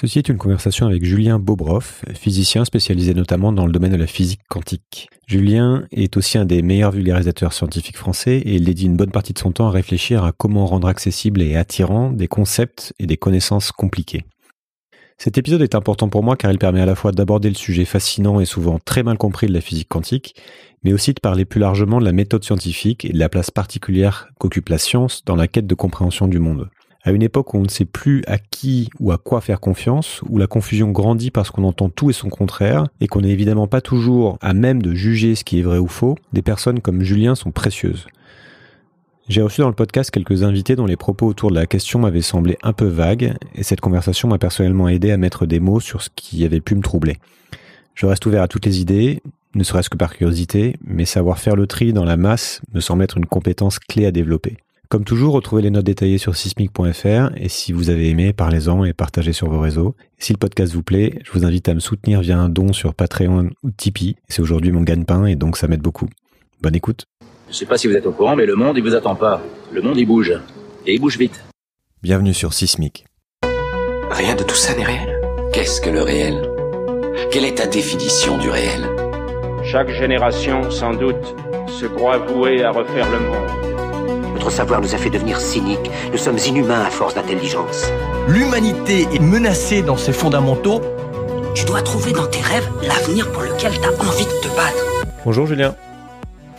Ceci est une conversation avec Julien Bobroff, physicien spécialisé notamment dans le domaine de la physique quantique. Julien est aussi un des meilleurs vulgarisateurs scientifiques français et il dédie une bonne partie de son temps à réfléchir à comment rendre accessibles et attirants des concepts et des connaissances compliquées. Cet épisode est important pour moi car il permet à la fois d'aborder le sujet fascinant et souvent très mal compris de la physique quantique, mais aussi de parler plus largement de la méthode scientifique et de la place particulière qu'occupe la science dans la quête de compréhension du monde à une époque où on ne sait plus à qui ou à quoi faire confiance, où la confusion grandit parce qu'on entend tout et son contraire, et qu'on n'est évidemment pas toujours à même de juger ce qui est vrai ou faux, des personnes comme Julien sont précieuses. J'ai reçu dans le podcast quelques invités dont les propos autour de la question m'avaient semblé un peu vagues, et cette conversation m'a personnellement aidé à mettre des mots sur ce qui avait pu me troubler. Je reste ouvert à toutes les idées, ne serait-ce que par curiosité, mais savoir faire le tri dans la masse me semble être une compétence clé à développer. Comme toujours, retrouvez les notes détaillées sur sismic.fr et si vous avez aimé, parlez-en et partagez sur vos réseaux. Si le podcast vous plaît, je vous invite à me soutenir via un don sur Patreon ou Tipeee. C'est aujourd'hui mon gagne-pain et donc ça m'aide beaucoup. Bonne écoute. Je ne sais pas si vous êtes au courant, mais le monde, il vous attend pas. Le monde, il bouge. Et il bouge vite. Bienvenue sur Sismic. Rien de tout ça n'est réel. Qu'est-ce que le réel Quelle est ta définition du réel Chaque génération, sans doute, se croit vouée à refaire le monde savoir nous a fait devenir cyniques. Nous sommes inhumains à force d'intelligence. L'humanité est menacée dans ses fondamentaux. Tu dois trouver dans tes rêves l'avenir pour lequel tu as envie de te battre. Bonjour Julien.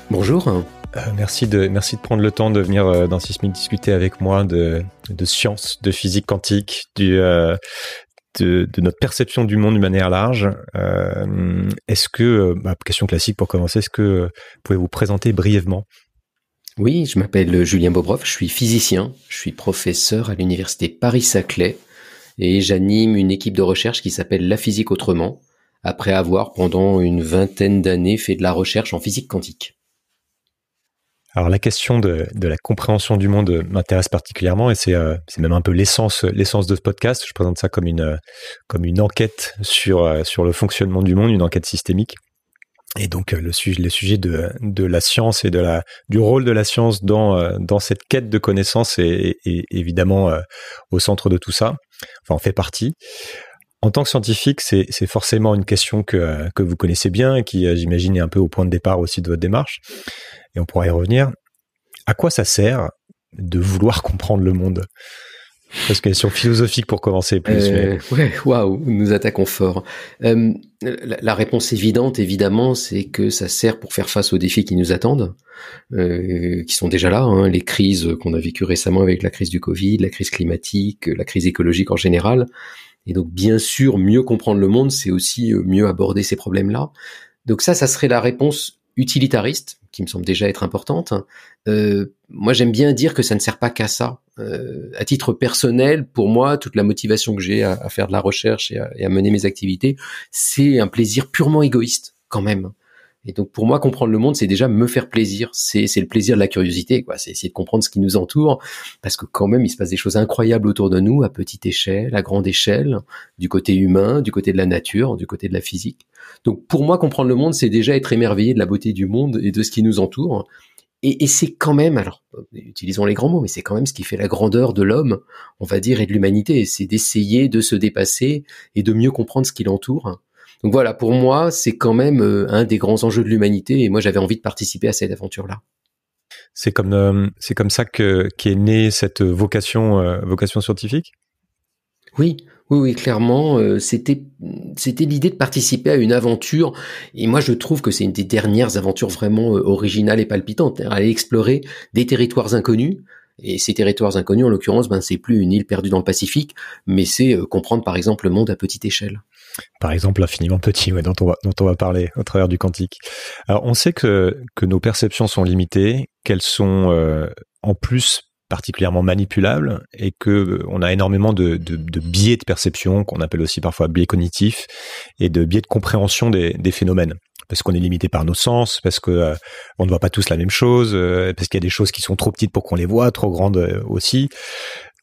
Bonjour. Euh, merci, de, merci de prendre le temps de venir euh, dans 6 minutes discuter avec moi de, de science, de physique quantique, du, euh, de, de, notre perception du monde d'une manière large. est-ce que, bah, question classique pour commencer, est-ce que vous pouvez vous présenter brièvement oui, je m'appelle euh, Julien Bobrov, je suis physicien, je suis professeur à l'université Paris-Saclay et j'anime une équipe de recherche qui s'appelle La physique autrement, après avoir pendant une vingtaine d'années fait de la recherche en physique quantique. Alors la question de, la compréhension du monde m'intéresse particulièrement et c'est euh, même un peu l'essence de ce podcast. Je présente ça comme une enquête euh, sur le fonctionnement du monde, une enquête systémique. Et donc euh, le sujet, le sujet de, de, la science et de la, du rôle de la science dans, euh, dans cette quête de connaissances est, évidemment euh, au centre de tout ça, enfin en fait partie. En tant que scientifique, c'est, forcément une question que, que, vous connaissez bien et qui, j'imagine, est un peu au point de départ aussi de votre démarche, et on pourra y revenir. À quoi ça sert de vouloir comprendre le monde parce question philosophique pour commencer. Plus, euh, mais... Ouais, waouh, nous attaquons fort. Euh, la, la, réponse évidente, évidemment, c'est que ça sert pour faire face aux défis qui nous attendent, euh, qui sont déjà là. Hein, les crises qu'on a vécues récemment avec la crise du Covid, la crise climatique, la crise écologique en général. Et donc, bien sûr, mieux comprendre le monde, c'est aussi euh, mieux aborder ces problèmes-là. Donc ça, ça serait la réponse utilitariste, qui me semble déjà être importante. Euh, moi, j'aime bien dire que ça ne sert pas qu'à ça. Euh, à titre personnel, pour moi, toute la motivation que j'ai à, faire de la recherche et à mener mes activités, c'est un plaisir purement égoïste quand même. Et donc pour moi, comprendre le monde, c'est déjà me faire plaisir. C'est le plaisir de la curiosité, quoi. C'est essayer de comprendre ce qui nous entoure, parce que quand même, il se passe des choses incroyables autour de nous, à petite échelle, à grande échelle, du côté humain, du côté de la nature, du côté de la physique. Donc pour moi, comprendre le monde, c'est déjà être émerveillé de la beauté du monde et de ce qui nous entoure. Et, et c'est quand même, alors utilisons les grands mots, mais c'est quand même ce qui fait la grandeur de l'homme, on va dire, et de l'humanité. C'est d'essayer de se dépasser et de mieux comprendre ce qui l'entoure donc voilà, pour moi, c'est quand même euh, un des grands enjeux de l'humanité et moi j'avais envie de participer à cette aventure-là. C'est comme euh, c'est comme ça que qu'est née cette vocation euh, vocation scientifique. Oui, oui, oui, clairement, c'était c'était l'idée de participer à une aventure. Et moi, je trouve que c'est une des dernières aventures vraiment originales et palpitantes. Hein, aller explorer des territoires inconnus, et ces territoires inconnus, en l'occurrence, ben, c'est plus une île perdue dans le Pacifique, mais c'est euh, comprendre par exemple le monde à petite échelle. Par exemple, infiniment petit, ouais, dont, on va, dont on va parler au travers du quantique Alors, on sait que, que nos perceptions sont limitées, qu'elles sont euh, en plus particulièrement manipulable et que euh, on a énormément de, de, biais de perception qu'on appelle aussi parfois biais cognitifs et de biais de compréhension des, phénomènes parce qu'on est limité par nos sens, parce que euh, on ne voit pas tous la même chose, euh, parce qu'il y a des choses qui sont trop petites pour qu'on les voit, trop grandes aussi.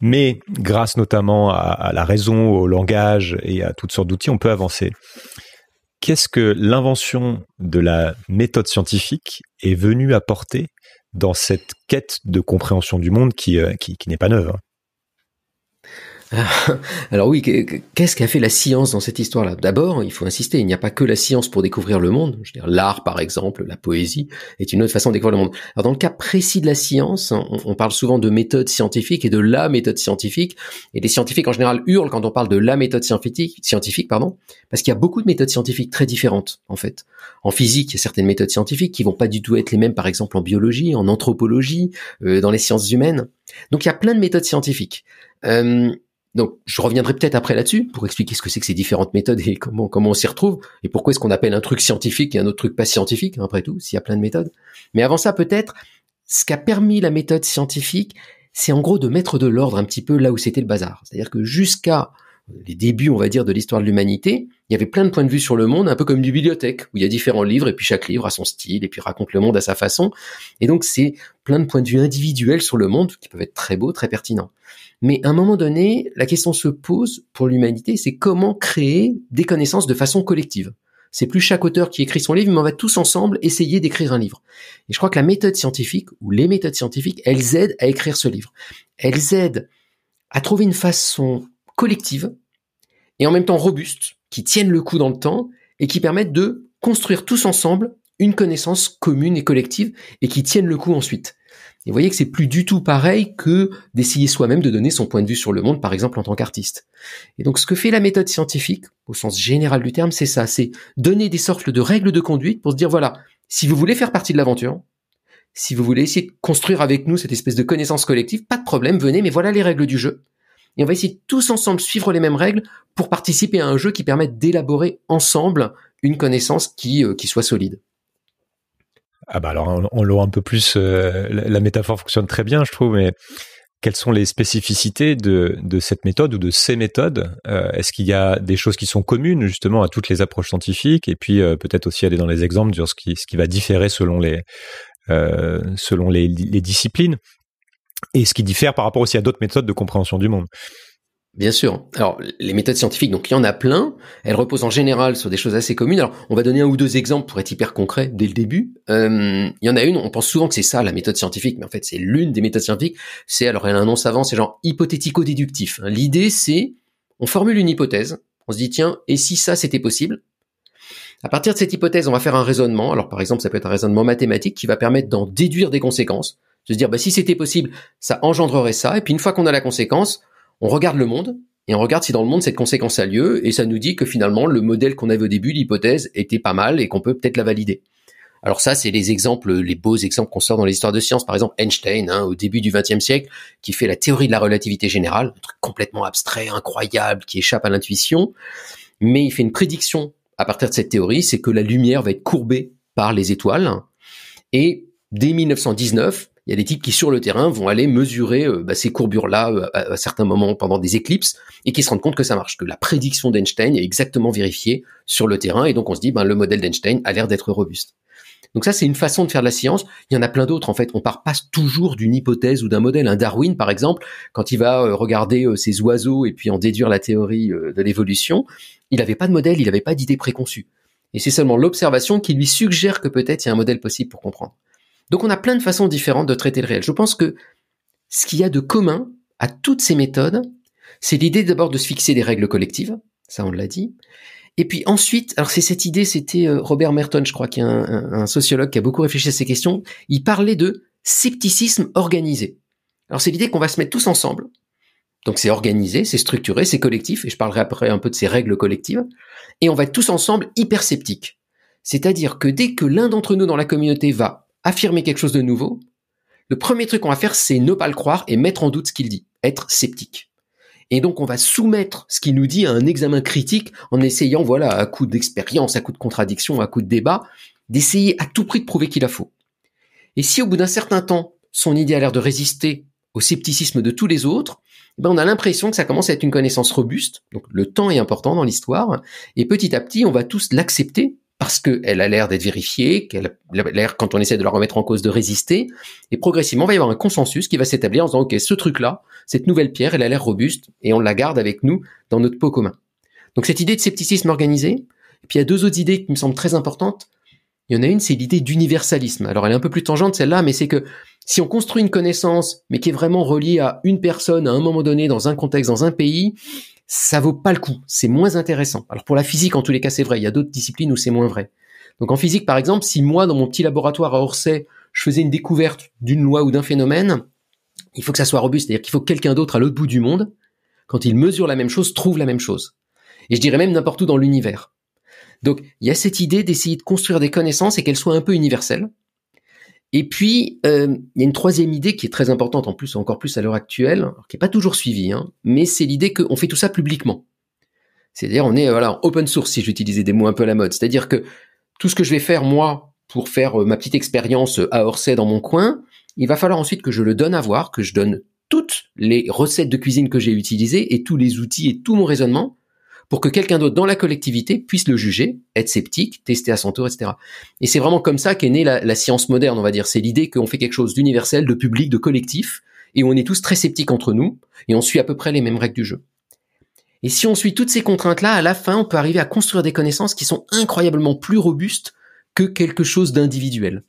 Mais grâce notamment à, la raison, au langage et à toutes sortes d'outils, on peut avancer. Qu'est-ce que l'invention de la méthode scientifique est venue apporter dans cette quête de compréhension du monde qui, euh, qui, n'est pas neuve. Hein. Alors oui, qu'est-ce qu'a fait la science dans cette histoire-là D'abord, il faut insister, il n'y a pas que la science pour découvrir le monde. Je veux dire, l'art, par exemple, la poésie, est une autre façon de découvrir le monde. Alors dans le cas précis de la science, on, parle souvent de méthode scientifique et de la méthode scientifique. Et les scientifiques en général hurlent quand on parle de la méthode scientifique, scientifique pardon, parce qu'il y a beaucoup de méthodes scientifiques très différentes en fait. En physique, il y a certaines méthodes scientifiques qui vont pas du tout être les mêmes, par exemple en biologie, en anthropologie, euh, dans les sciences humaines. Donc il y a plein de méthodes scientifiques. Euh, donc, je reviendrai peut-être après là-dessus pour expliquer ce que c'est que ces différentes méthodes et comment, comment on s'y retrouve et pourquoi est-ce qu'on appelle un truc scientifique et un autre truc pas scientifique, hein, après tout, s'il y a plein de méthodes. Mais avant ça, peut-être, ce qu'a permis la méthode scientifique, c'est en gros de mettre de l'ordre un petit peu là où c'était le bazar. C'est-à-dire que jusqu'à les débuts, on va dire, de l'histoire de l'humanité, il y avait plein de points de vue sur le monde, un peu comme une bibliothèque, où il y a différents livres, et puis chaque livre a son style, et puis raconte le monde à sa façon. Et donc, c'est plein de points de vue individuels sur le monde, qui peuvent être très beaux, très pertinents. Mais à un moment donné, la question se pose pour l'humanité, c'est comment créer des connaissances de façon collective. C'est plus chaque auteur qui écrit son livre, mais on va tous ensemble essayer d'écrire un livre. Et je crois que la méthode scientifique, ou les méthodes scientifiques, elles aident à écrire ce livre. Elles aident à trouver une façon collective et en même temps robuste, qui tienne le coup dans le temps et qui permettent de construire tous ensemble une connaissance commune et collective et qui tienne le coup ensuite. Et vous voyez que c'est plus du tout pareil que d'essayer soi-même de donner son point de vue sur le monde, par exemple en tant qu'artiste. Et donc ce que fait la méthode scientifique, au sens général du terme, c'est ça, c'est donner des sortes de règles de conduite pour se dire, voilà, si vous voulez faire partie de l'aventure, si vous voulez essayer de construire avec nous cette espèce de connaissance collective, pas de problème, venez, mais voilà les règles du jeu. Et on va essayer tous ensemble suivre les mêmes règles pour participer à un jeu qui permette d'élaborer ensemble une connaissance qui euh, soit solide. Ah bah alors, on, l'a l'aura un peu plus. Euh, la, métaphore fonctionne très bien, je trouve, mais quelles sont les spécificités de, de cette méthode ou de ces méthodes euh, Est-ce qu'il y a des choses qui sont communes justement à toutes les approches scientifiques et puis euh, peut-être aussi aller dans les exemples sur ce qui, ce qui va différer selon les, selon les, les disciplines et ce qui diffère par rapport aussi à d'autres méthodes de compréhension du monde Bien sûr. Alors, les méthodes scientifiques, donc il y en a plein. Elles reposent en général sur des choses assez communes. Alors, on va donner un ou deux exemples pour être hyper concret dès le début. Euh, il y en a une, on pense souvent que c'est ça la méthode scientifique, mais en fait c'est l'une des méthodes scientifiques. C'est, alors elle a un nom savant, c'est genre hypothético-déductif. Hein. L'idée c'est, on formule une hypothèse, on se dit tiens, et si ça c'était possible à partir de cette hypothèse, on va faire un raisonnement. Alors, par exemple, ça peut être un raisonnement mathématique qui va permettre d'en déduire des conséquences. De se dire, bah, si c'était possible, ça engendrerait ça. Et puis, une fois qu'on a la conséquence, on regarde le monde et on regarde si dans le monde cette conséquence a lieu et ça nous dit que finalement le modèle qu'on avait au début, l'hypothèse était pas mal et qu'on peut peut-être la valider. Alors ça, c'est les exemples, les beaux exemples qu'on sort dans les histoires de science. Par exemple, Einstein, hein, au début du XXe siècle, qui fait la théorie de la relativité générale, un truc complètement abstrait, incroyable, qui échappe à l'intuition. Mais il fait une prédiction à partir de cette théorie, c'est que la lumière va être courbée par les étoiles. Et dès 1919, il y a des types qui sur le terrain vont aller mesurer euh, bah, ces courbures-là euh, à, certains moments pendant des éclipses et qui se rendent compte que ça marche, que la prédiction d'Einstein est exactement vérifiée sur le terrain et donc on se dit ben le modèle d'Einstein a l'air d'être robuste. Donc ça c'est une façon de faire de la science. Il y en a plein d'autres en fait. On part pas toujours d'une hypothèse ou d'un modèle. Un Darwin par exemple, quand il va euh, regarder ses oiseaux et puis en déduire la théorie de l'évolution, il n'avait pas de modèle, il n'avait pas d'idée préconçue. Et c'est seulement l'observation qui lui suggère que peut-être il y a un modèle possible pour comprendre. Donc on a plein de façons différentes de traiter le réel. Je pense que ce qu'il y a de commun à toutes ces méthodes, c'est l'idée d'abord de se fixer des règles collectives, ça on l'a dit. Et puis ensuite, alors c'est cette idée, c'était euh, Robert Merton, je crois, qui est un, sociologue qui a beaucoup réfléchi à ces questions. Il parlait de scepticisme organisé. Alors c'est l'idée qu'on va se mettre tous ensemble. Donc c'est organisé, c'est structuré, c'est collectif, et je parlerai après un peu de ces règles collectives. Et on va être tous ensemble hyper sceptiques. C'est-à-dire que dès que l'un d'entre nous dans la communauté va affirmer quelque chose de nouveau, le premier truc qu'on va faire, c'est ne pas le croire et mettre en doute ce qu'il dit, être sceptique. Et donc, on va soumettre ce qu'il nous dit à un examen critique en essayant, voilà, à coup d'expérience, à coup de contradiction, à coup de débat, d'essayer à tout prix de prouver qu'il a faux. Et si au bout d'un certain temps, son idée a l'air de résister au scepticisme de tous les autres, eh ben on a l'impression que ça commence à être une connaissance robuste. Donc, le temps est important dans l'histoire. Et petit à petit, on va tous l'accepter parce qu'elle a l'air d'être vérifiée, qu'elle a l'air, quand on essaie de la remettre en cause, de résister. Et progressivement, il va y avoir un consensus qui va s'établir en disant, OK, ce truc-là, cette nouvelle pierre, elle a l'air robuste et on la garde avec nous dans notre pot commun. Donc cette idée de scepticisme organisé, et puis il y a deux autres idées qui me semblent très importantes. Il y en a une, c'est l'idée d'universalisme. Alors elle est un peu plus tangente celle-là, mais c'est que si on construit une connaissance, mais qui est vraiment reliée à une personne à un moment donné, dans un contexte, dans un pays, ça vaut pas le coup, c'est moins intéressant. Alors pour la physique, en tous les cas, c'est vrai, il y a d'autres disciplines où c'est moins vrai. Donc en physique, par exemple, si moi, dans mon petit laboratoire à Orsay, je faisais une découverte d'une loi ou d'un phénomène, il faut que ça soit robuste, c'est-à-dire qu'il faut que quelqu'un d'autre à l'autre bout du monde, quand il mesure la même chose, trouve la même chose. Et je dirais même n'importe où dans l'univers. Donc il y a cette idée d'essayer de construire des connaissances et qu'elles soient un peu universelles. Et puis, euh, il y a une troisième idée qui est très importante, en plus, encore plus à l'heure actuelle, qui n'est pas toujours suivie, hein, mais c'est l'idée qu'on fait tout ça publiquement. C'est-à-dire, on est voilà, open source, si j'utilisais des mots un peu à la mode. C'est-à-dire que tout ce que je vais faire, moi, pour faire euh, ma petite expérience euh, à Orsay dans mon coin, il va falloir ensuite que je le donne à voir, que je donne toutes les recettes de cuisine que j'ai utilisées et tous les outils et tout mon raisonnement pour que quelqu'un d'autre dans la collectivité puisse le juger, être sceptique, tester à son tour, etc. Et c'est vraiment comme ça qu'est née la, science moderne, on va dire. C'est l'idée qu'on fait quelque chose d'universel, de public, de collectif, et on est tous très sceptiques entre nous, et on suit à peu près les mêmes règles du jeu. Et si on suit toutes ces contraintes-là, à la fin, on peut arriver à construire des connaissances qui sont incroyablement plus robustes que quelque chose d'individuel.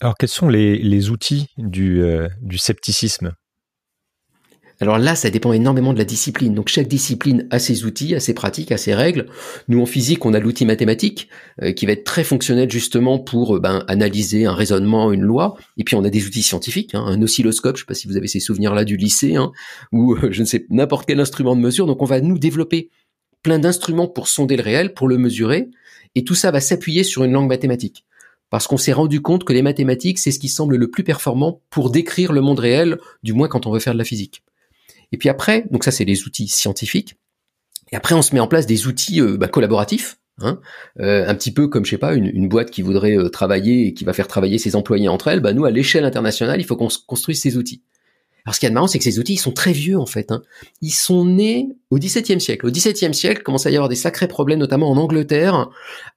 Alors, quels sont les, outils du euh, scepticisme alors là, ça dépend énormément de la discipline. Donc chaque discipline a ses outils, a ses pratiques, a ses règles. Nous en physique, on a l'outil mathématique euh, qui va être très fonctionnel justement pour euh, ben, analyser un raisonnement, une loi. Et puis on a des outils scientifiques, hein. un oscilloscope. Je ne sais pas si vous avez ces souvenirs-là du lycée, hein, ou euh, je ne sais n'importe quel instrument de mesure. Donc on va nous développer plein d'instruments pour sonder le réel, pour le mesurer, et tout ça va s'appuyer sur une langue mathématique parce qu'on s'est rendu compte que les mathématiques, c'est ce qui semble le plus performant pour décrire le monde réel, du moins quand on veut faire de la physique. Et puis après, donc ça c'est les outils scientifiques. Et après, on se met en place des outils euh, bah, collaboratifs. Hein, euh, un petit peu comme je sais pas une, une boîte qui voudrait euh, travailler et qui va faire travailler ses employés entre elles, bah nous à l'échelle internationale il faut qu'on construise ces outils. Alors ce qui est marrant c'est que ces outils ils sont très vieux en fait, hein. ils sont nés au XVIIe siècle. Au XVIIe siècle commence à y avoir des sacrés problèmes notamment en Angleterre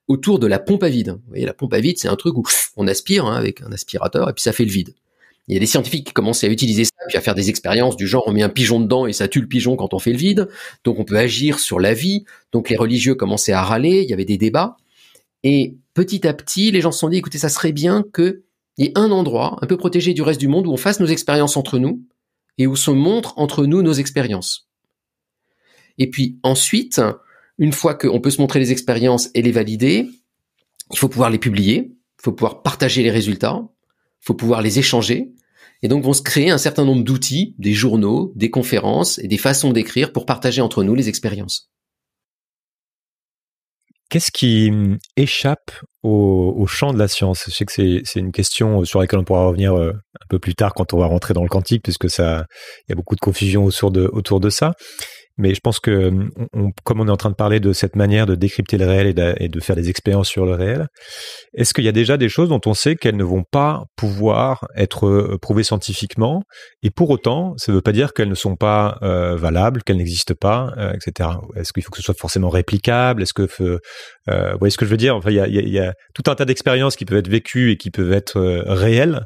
autour de la pompe à vide. Vous voyez la pompe à vide c'est un truc où on aspire hein, avec un aspirateur et puis ça fait le vide. Il y a des scientifiques qui commençaient à utiliser ça, puis à faire des expériences du genre on met un pigeon dedans et ça tue le pigeon quand on fait le vide. Donc on peut agir sur la vie. Donc les religieux commençaient à râler, il y avait des débats. Et petit à petit, les gens se sont dit écoutez, ça serait bien qu'il y ait un endroit un peu protégé du reste du monde où on fasse nos expériences entre nous et où se montrent entre nous nos expériences. Et puis ensuite, une fois qu'on peut se montrer les expériences et les valider, il faut pouvoir les publier, il faut pouvoir partager les résultats, il faut pouvoir les échanger, et donc vont se créer un certain nombre d'outils, des journaux, des conférences et des façons d'écrire pour partager entre nous les expériences. Qu'est-ce qui hum, échappe au, champ de la science Je sais que c'est une question euh, sur laquelle on pourra revenir euh, un peu plus tard quand on va rentrer dans le quantique, puisque ça, il y a beaucoup de confusion autour de ça. Mais je pense que, euh, comme on est en train de parler de cette manière de décrypter le réel et de, faire des expériences sur le réel, est-ce qu'il y a déjà des choses dont on sait qu'elles ne vont pas pouvoir être euh, prouvées scientifiquement Et pour autant, ça ne veut pas dire qu'elles ne sont pas euh, valables, qu'elles n'existent pas, etc. Est-ce qu'il faut que ce soit forcément réplicable Est-ce que, vous voyez ce que je veux dire Enfin, il y a, tout un tas d'expériences qui peuvent être vécues et qui peuvent être réelles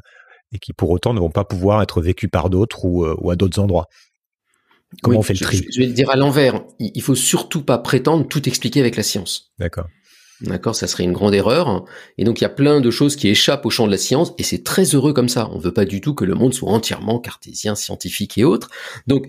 et qui pour autant ne vont pas pouvoir être vécues par d'autres ou à d'autres endroits. Comment on fait le tri je, vais le dire à l'envers. Il, faut surtout pas prétendre tout expliquer avec la science. D'accord. D'accord, ça serait une grande erreur. Et donc il y a plein de choses qui échappent au champ de la science, et c'est très heureux comme ça. On ne veut pas du tout que le monde soit entièrement cartésien, scientifique et autre. Donc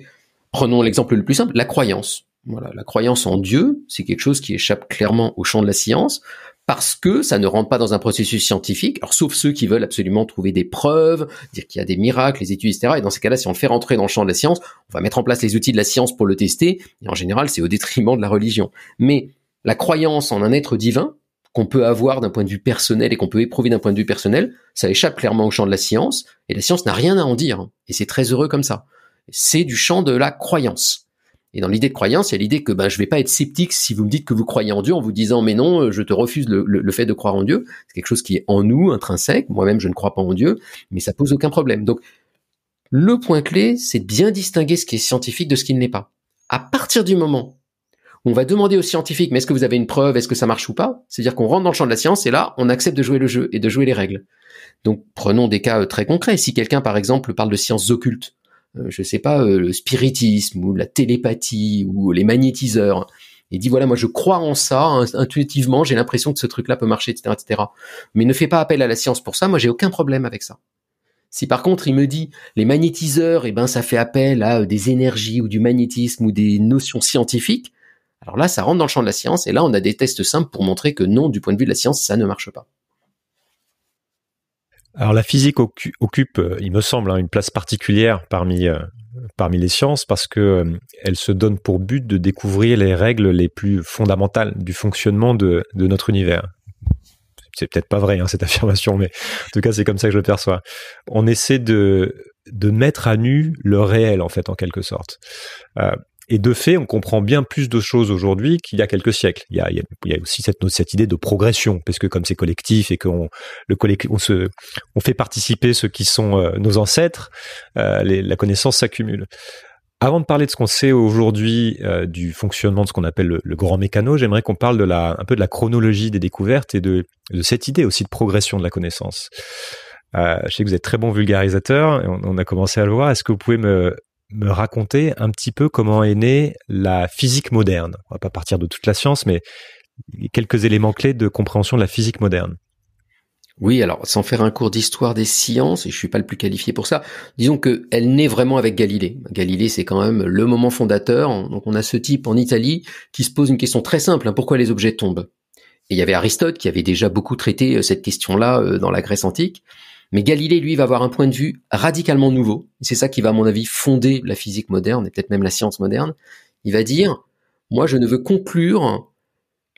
prenons l'exemple le plus simple, la croyance. Voilà, la croyance en Dieu, c'est quelque chose qui échappe clairement au champ de la science parce que ça ne rentre pas dans un processus scientifique, alors sauf ceux qui veulent absolument trouver des preuves, dire qu'il y a des miracles, les études, etc. Et dans ces cas-là, si on le fait rentrer dans le champ de la science, on va mettre en place les outils de la science pour le tester, et en général, c'est au détriment de la religion. Mais la croyance en un être divin, qu'on peut avoir d'un point de vue personnel et qu'on peut éprouver d'un point de vue personnel, ça échappe clairement au champ de la science, et la science n'a rien à en dire, et c'est très heureux comme ça. C'est du champ de la croyance. Et dans l'idée de croyance, il y a l'idée que ben, je vais pas être sceptique si vous me dites que vous croyez en Dieu en vous disant mais non, euh, je te refuse le, fait de croire en Dieu. C'est quelque chose qui est en nous, intrinsèque. Moi-même, je ne crois pas en Dieu, mais ça pose aucun problème. Donc, le point clé, c'est de bien distinguer ce qui est scientifique de ce qui ne l'est pas. À partir du moment où on va demander aux scientifiques, mais est-ce que vous avez une preuve, est-ce que ça marche ou pas C'est-à-dire qu'on rentre dans le champ de la science et là, on accepte de jouer le jeu et de jouer les règles. Donc, prenons des cas euh, très concrets. Si quelqu'un, par exemple, parle de sciences occultes, euh, je sais pas, euh, le spiritisme ou la télépathie ou les magnétiseurs. Il dit voilà, moi je crois en ça, intuitivement, j'ai l'impression que ce truc-là peut marcher, etc., etc. Mais ne fait pas appel à la science pour ça. Moi, j'ai aucun problème avec ça. Si par contre il me dit les magnétiseurs, eh ben ça fait appel à euh, des énergies ou du magnétisme ou des notions scientifiques, alors là ça rentre dans le champ de la science et là on a des tests simples pour montrer que non, du point de vue de la science, ça ne marche pas. Alors la physique occupe, euh, il me semble, hein, une place particulière parmi, euh, parmi les sciences parce que euh, elle se donne pour but de découvrir les règles les plus fondamentales du fonctionnement de, notre univers. C'est peut-être pas vrai hein, cette affirmation, mais en tout cas c'est comme ça que je le perçois. On essaie de, de mettre à nu le réel en fait en quelque sorte. Et de fait, on comprend bien plus de choses aujourd'hui qu'il y a quelques siècles. Il y a, il y a aussi cette, cette, idée de progression, parce que comme c'est collectif et qu'on le collectif, on se, on fait participer ceux qui sont euh, nos ancêtres, euh, la connaissance s'accumule. Avant de parler de ce qu'on sait aujourd'hui euh, du fonctionnement de ce qu'on appelle le, grand mécano, j'aimerais qu'on parle de la, un peu de la chronologie des découvertes et de, de cette idée aussi de progression de la connaissance. je sais que vous êtes très bon vulgarisateur, et on, on, a commencé à le voir. Est-ce que vous pouvez me me raconter un petit peu comment est née la physique moderne. On va pas partir de toute la science, mais quelques éléments clés de compréhension de la physique moderne. Oui, alors sans faire un cours d'histoire des sciences, et je suis pas le plus qualifié pour ça, disons que elle naît vraiment avec Galilée. Galilée, c'est quand même le moment fondateur. Donc on a ce type en Italie qui se pose une question très simple hein, pourquoi les objets tombent Et il y avait Aristote qui avait déjà beaucoup traité euh, cette question-là euh, dans la Grèce antique. Mais Galilée, lui, va avoir un point de vue radicalement nouveau. C'est ça qui va, à mon avis, fonder la physique moderne et peut-être même la science moderne. Il va dire, moi, je ne veux conclure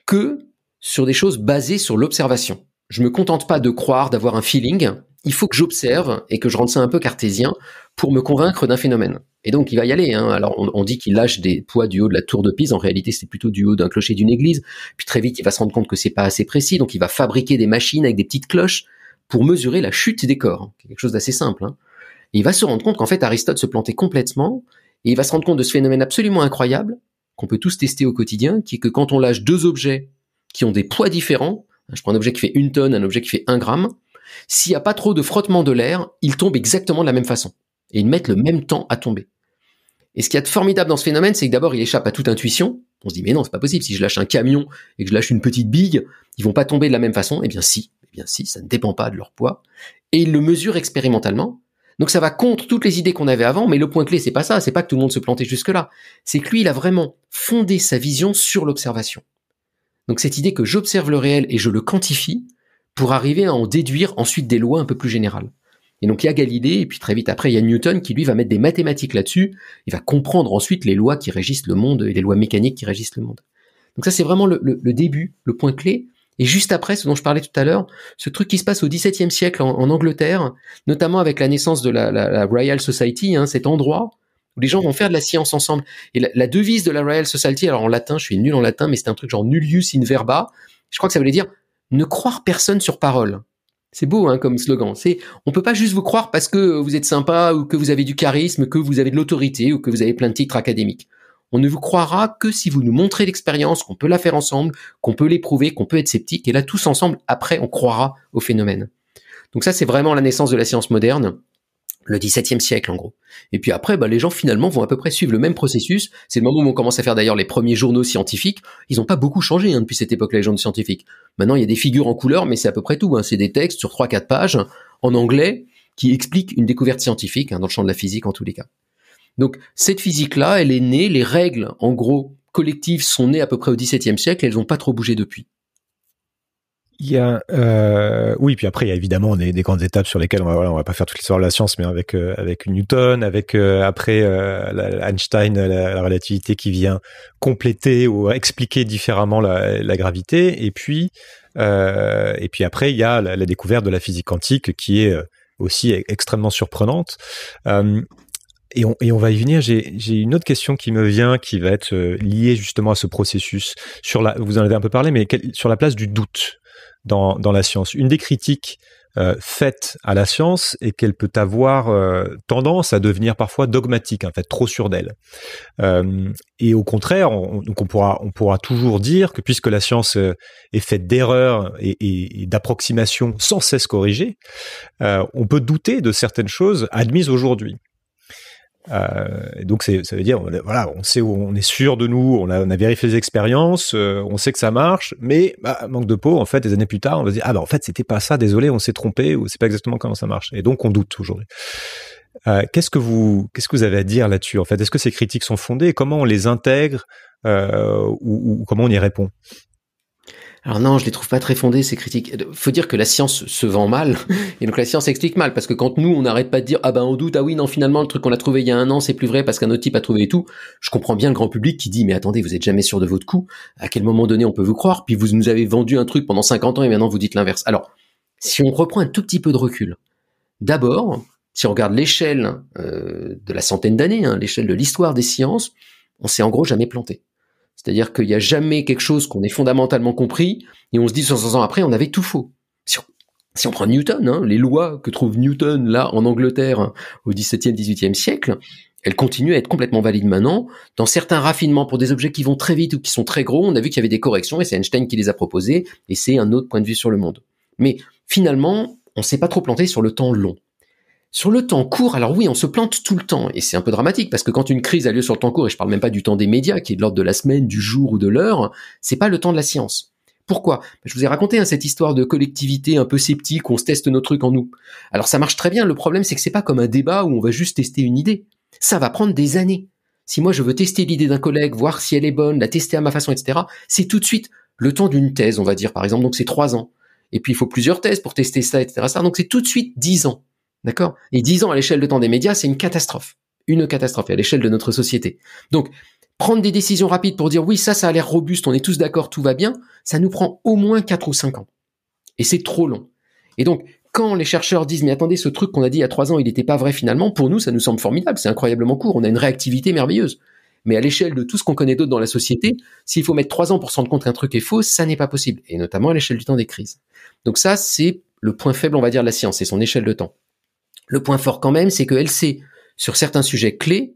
que sur des choses basées sur l'observation. Je me contente pas de croire, d'avoir un feeling. Il faut que j'observe et que je rende ça un peu cartésien pour me convaincre d'un phénomène. Et donc, il va y aller. Hein. Alors, on, dit qu'il lâche des poids du haut de la tour de Pise. En réalité, c'est plutôt du haut d'un clocher d'une église. Puis très vite, il va se rendre compte que c'est pas assez précis. Donc, il va fabriquer des machines avec des petites cloches pour mesurer la chute des corps, hein, quelque chose d'assez simple. Hein. Et il va se rendre compte qu'en fait Aristote se plantait complètement, et il va se rendre compte de ce phénomène absolument incroyable qu'on peut tous tester au quotidien, qui est que quand on lâche deux objets qui ont des poids différents, hein, je prends un objet qui fait une tonne, un objet qui fait un gramme, s'il n'y a pas trop de frottement de l'air, ils tombent exactement de la même façon, et ils mettent le même temps à tomber. Et ce qu'il y a de formidable dans ce phénomène, c'est que d'abord il échappe à toute intuition. On se dit mais non, c'est pas possible. Si je lâche un camion et que je lâche une petite bille, ils vont pas tomber de la même façon. Eh bien si, eh bien si, ça ne dépend pas de leur poids. Et il le mesure expérimentalement. Donc ça va contre toutes les idées qu'on avait avant, mais le point clé, c'est pas ça, c'est pas que tout le monde se plantait jusque-là. C'est que lui, il a vraiment fondé sa vision sur l'observation. Donc cette idée que j'observe le réel et je le quantifie pour arriver à en déduire ensuite des lois un peu plus générales. Et donc il y a Galilée, et puis très vite après, il y a Newton qui lui va mettre des mathématiques là-dessus, il va comprendre ensuite les lois qui régissent le monde et les lois mécaniques qui régissent le monde. Donc ça c'est vraiment le, début, le point clé, et juste après, ce dont je parlais tout à l'heure, ce truc qui se passe au XVIIe siècle en, Angleterre, notamment avec la naissance de la, Royal Society, hein, cet endroit où les gens vont faire de la science ensemble. Et la, devise de la Royal Society, alors en latin, je suis nul en latin, mais c'est un truc genre nullius in verba. Je crois que ça voulait dire ne croire personne sur parole. C'est beau hein, comme slogan. C'est on peut pas juste vous croire parce que vous êtes sympa ou que vous avez du charisme, que vous avez de l'autorité ou que vous avez plein de titres académiques on ne vous croira que si vous nous montrez l'expérience, qu'on peut la faire ensemble, qu'on peut l'éprouver, qu'on peut être sceptique, et là tous ensemble, après, on croira au phénomène. Donc ça, c'est vraiment la naissance de la science moderne, le XVIIe siècle en gros. Et puis après, bah, les gens finalement vont à peu près suivre le même processus. C'est le moment où on commence à faire d'ailleurs les premiers journaux scientifiques. Ils n'ont pas beaucoup changé hein, depuis cette époque, les journaux scientifiques. Maintenant, il y a des figures en couleur, mais c'est à peu près tout. Hein. C'est des textes sur 3-4 pages en anglais qui expliquent une découverte scientifique, hein, dans le champ de la physique en tous les cas. Donc cette physique-là, elle est née, les règles, en gros, collectives sont nées à peu près au XVIIe siècle, elles n'ont pas trop bougé depuis. Il y euh, oui, puis après il y a évidemment des, grandes étapes sur lesquelles on va on va pas faire toute l'histoire de la science, mais avec euh, avec Newton, avec euh, après Einstein, la, relativité qui vient compléter ou expliquer différemment la, gravité, et puis et puis après il y a la, découverte de la physique quantique qui est aussi e-, extrêmement surprenante. Et on, va y venir. J'ai une autre question qui me vient, qui va être euh, liée justement à ce processus. Sur la, vous en avez un peu parlé, mais sur la place du doute dans, la science. Une des critiques euh, faites à la science est qu'elle peut avoir euh, tendance à devenir parfois dogmatique, en fait, trop sûre d'elle. et au contraire, on, donc on pourra, on pourra toujours dire que puisque la science est faite d'erreurs et, et, et d'approximations sans cesse corrigées, on peut douter de certaines choses admises aujourd'hui. Euh, et donc ça veut dire voilà, on sait où on est sûr de nous, on a, vérifié les expériences, euh, on sait que ça marche, mais bah, manque de peau en fait des années plus tard, on va dire ah bah en fait c'était pas ça, désolé, on s'est trompé ou c'est pas exactement comment ça marche. Et donc on doute aujourd'hui. Euh, qu'est-ce que vous qu'est-ce que vous avez à dire là-dessus en fait Est-ce que ces critiques sont fondées Comment on les intègre ou, comment on y répond alors non, je les trouve pas très fondées ces critiques. Faut dire que la science se vend mal et donc la science explique mal parce que quand nous on n'arrête pas de dire ah ben on doute ah oui non finalement le truc qu'on a trouvé il y a un an c'est plus vrai parce qu'un autre type a trouvé et tout. Je comprends bien le grand public qui dit mais attendez vous êtes jamais sûr de votre coup. À quel moment donné on peut vous croire Puis vous nous avez vendu un truc pendant 50 ans et maintenant vous dites l'inverse. Alors si on reprend un tout petit peu de recul, d'abord si on regarde l'échelle euh, de la centaine d'années, hein, l'échelle de l'histoire des sciences, on s'est en gros jamais planté. C'est-à-dire qu'il n'y a jamais quelque chose qu'on ait fondamentalement compris et on se dit 500 ans après, on avait tout faux. Si on, prend Newton, hein, les lois que trouve Newton là en Angleterre au XVIIe, XVIIIe siècle, elles continuent à être complètement valides maintenant. Dans certains raffinements pour des objets qui vont très vite ou qui sont très gros, on a vu qu'il y avait des corrections et c'est Einstein qui les a proposées et c'est un autre point de vue sur le monde. Mais finalement, on ne s'est pas trop planté sur le temps long. Sur le temps court, alors oui, on se plante tout le temps, et c'est un peu dramatique, parce que quand une crise a lieu sur le temps court, et je parle même pas du temps des médias, qui est de l'ordre de la semaine, du jour ou de l'heure, c'est pas le temps de la science. Pourquoi Je vous ai raconté hein, cette histoire de collectivité un peu sceptique, on se teste nos trucs en nous. Alors ça marche très bien, le problème c'est que c'est pas comme un débat où on va juste tester une idée. Ça va prendre des années. Si moi je veux tester l'idée d'un collègue, voir si elle est bonne, la tester à ma façon, etc., c'est tout de suite le temps d'une thèse, on va dire par exemple, donc c'est trois ans. Et puis il faut plusieurs thèses pour tester ça, etc. Donc c'est tout de suite dix ans. D'accord Et 10 ans à l'échelle de temps des médias, c'est une catastrophe. Une catastrophe à l'échelle de notre société. Donc, prendre des décisions rapides pour dire oui, ça, ça a l'air robuste, on est tous d'accord, tout va bien, ça nous prend au moins 4 ou 5 ans. Et c'est trop long. Et donc, quand les chercheurs disent mais attendez, ce truc qu'on a dit il y a 3 ans, il n'était pas vrai finalement, pour nous, ça nous semble formidable, c'est incroyablement court, on a une réactivité merveilleuse. Mais à l'échelle de tout ce qu'on connaît d'autre dans la société, s'il faut mettre 3 ans pour se rendre compte qu'un truc est faux, ça n'est pas possible. Et notamment à l'échelle du temps des crises. Donc ça, c'est le point faible, on va dire, de la science, c'est son échelle de temps. Le point fort quand même, c'est qu'elle sait, sur certains sujets clés,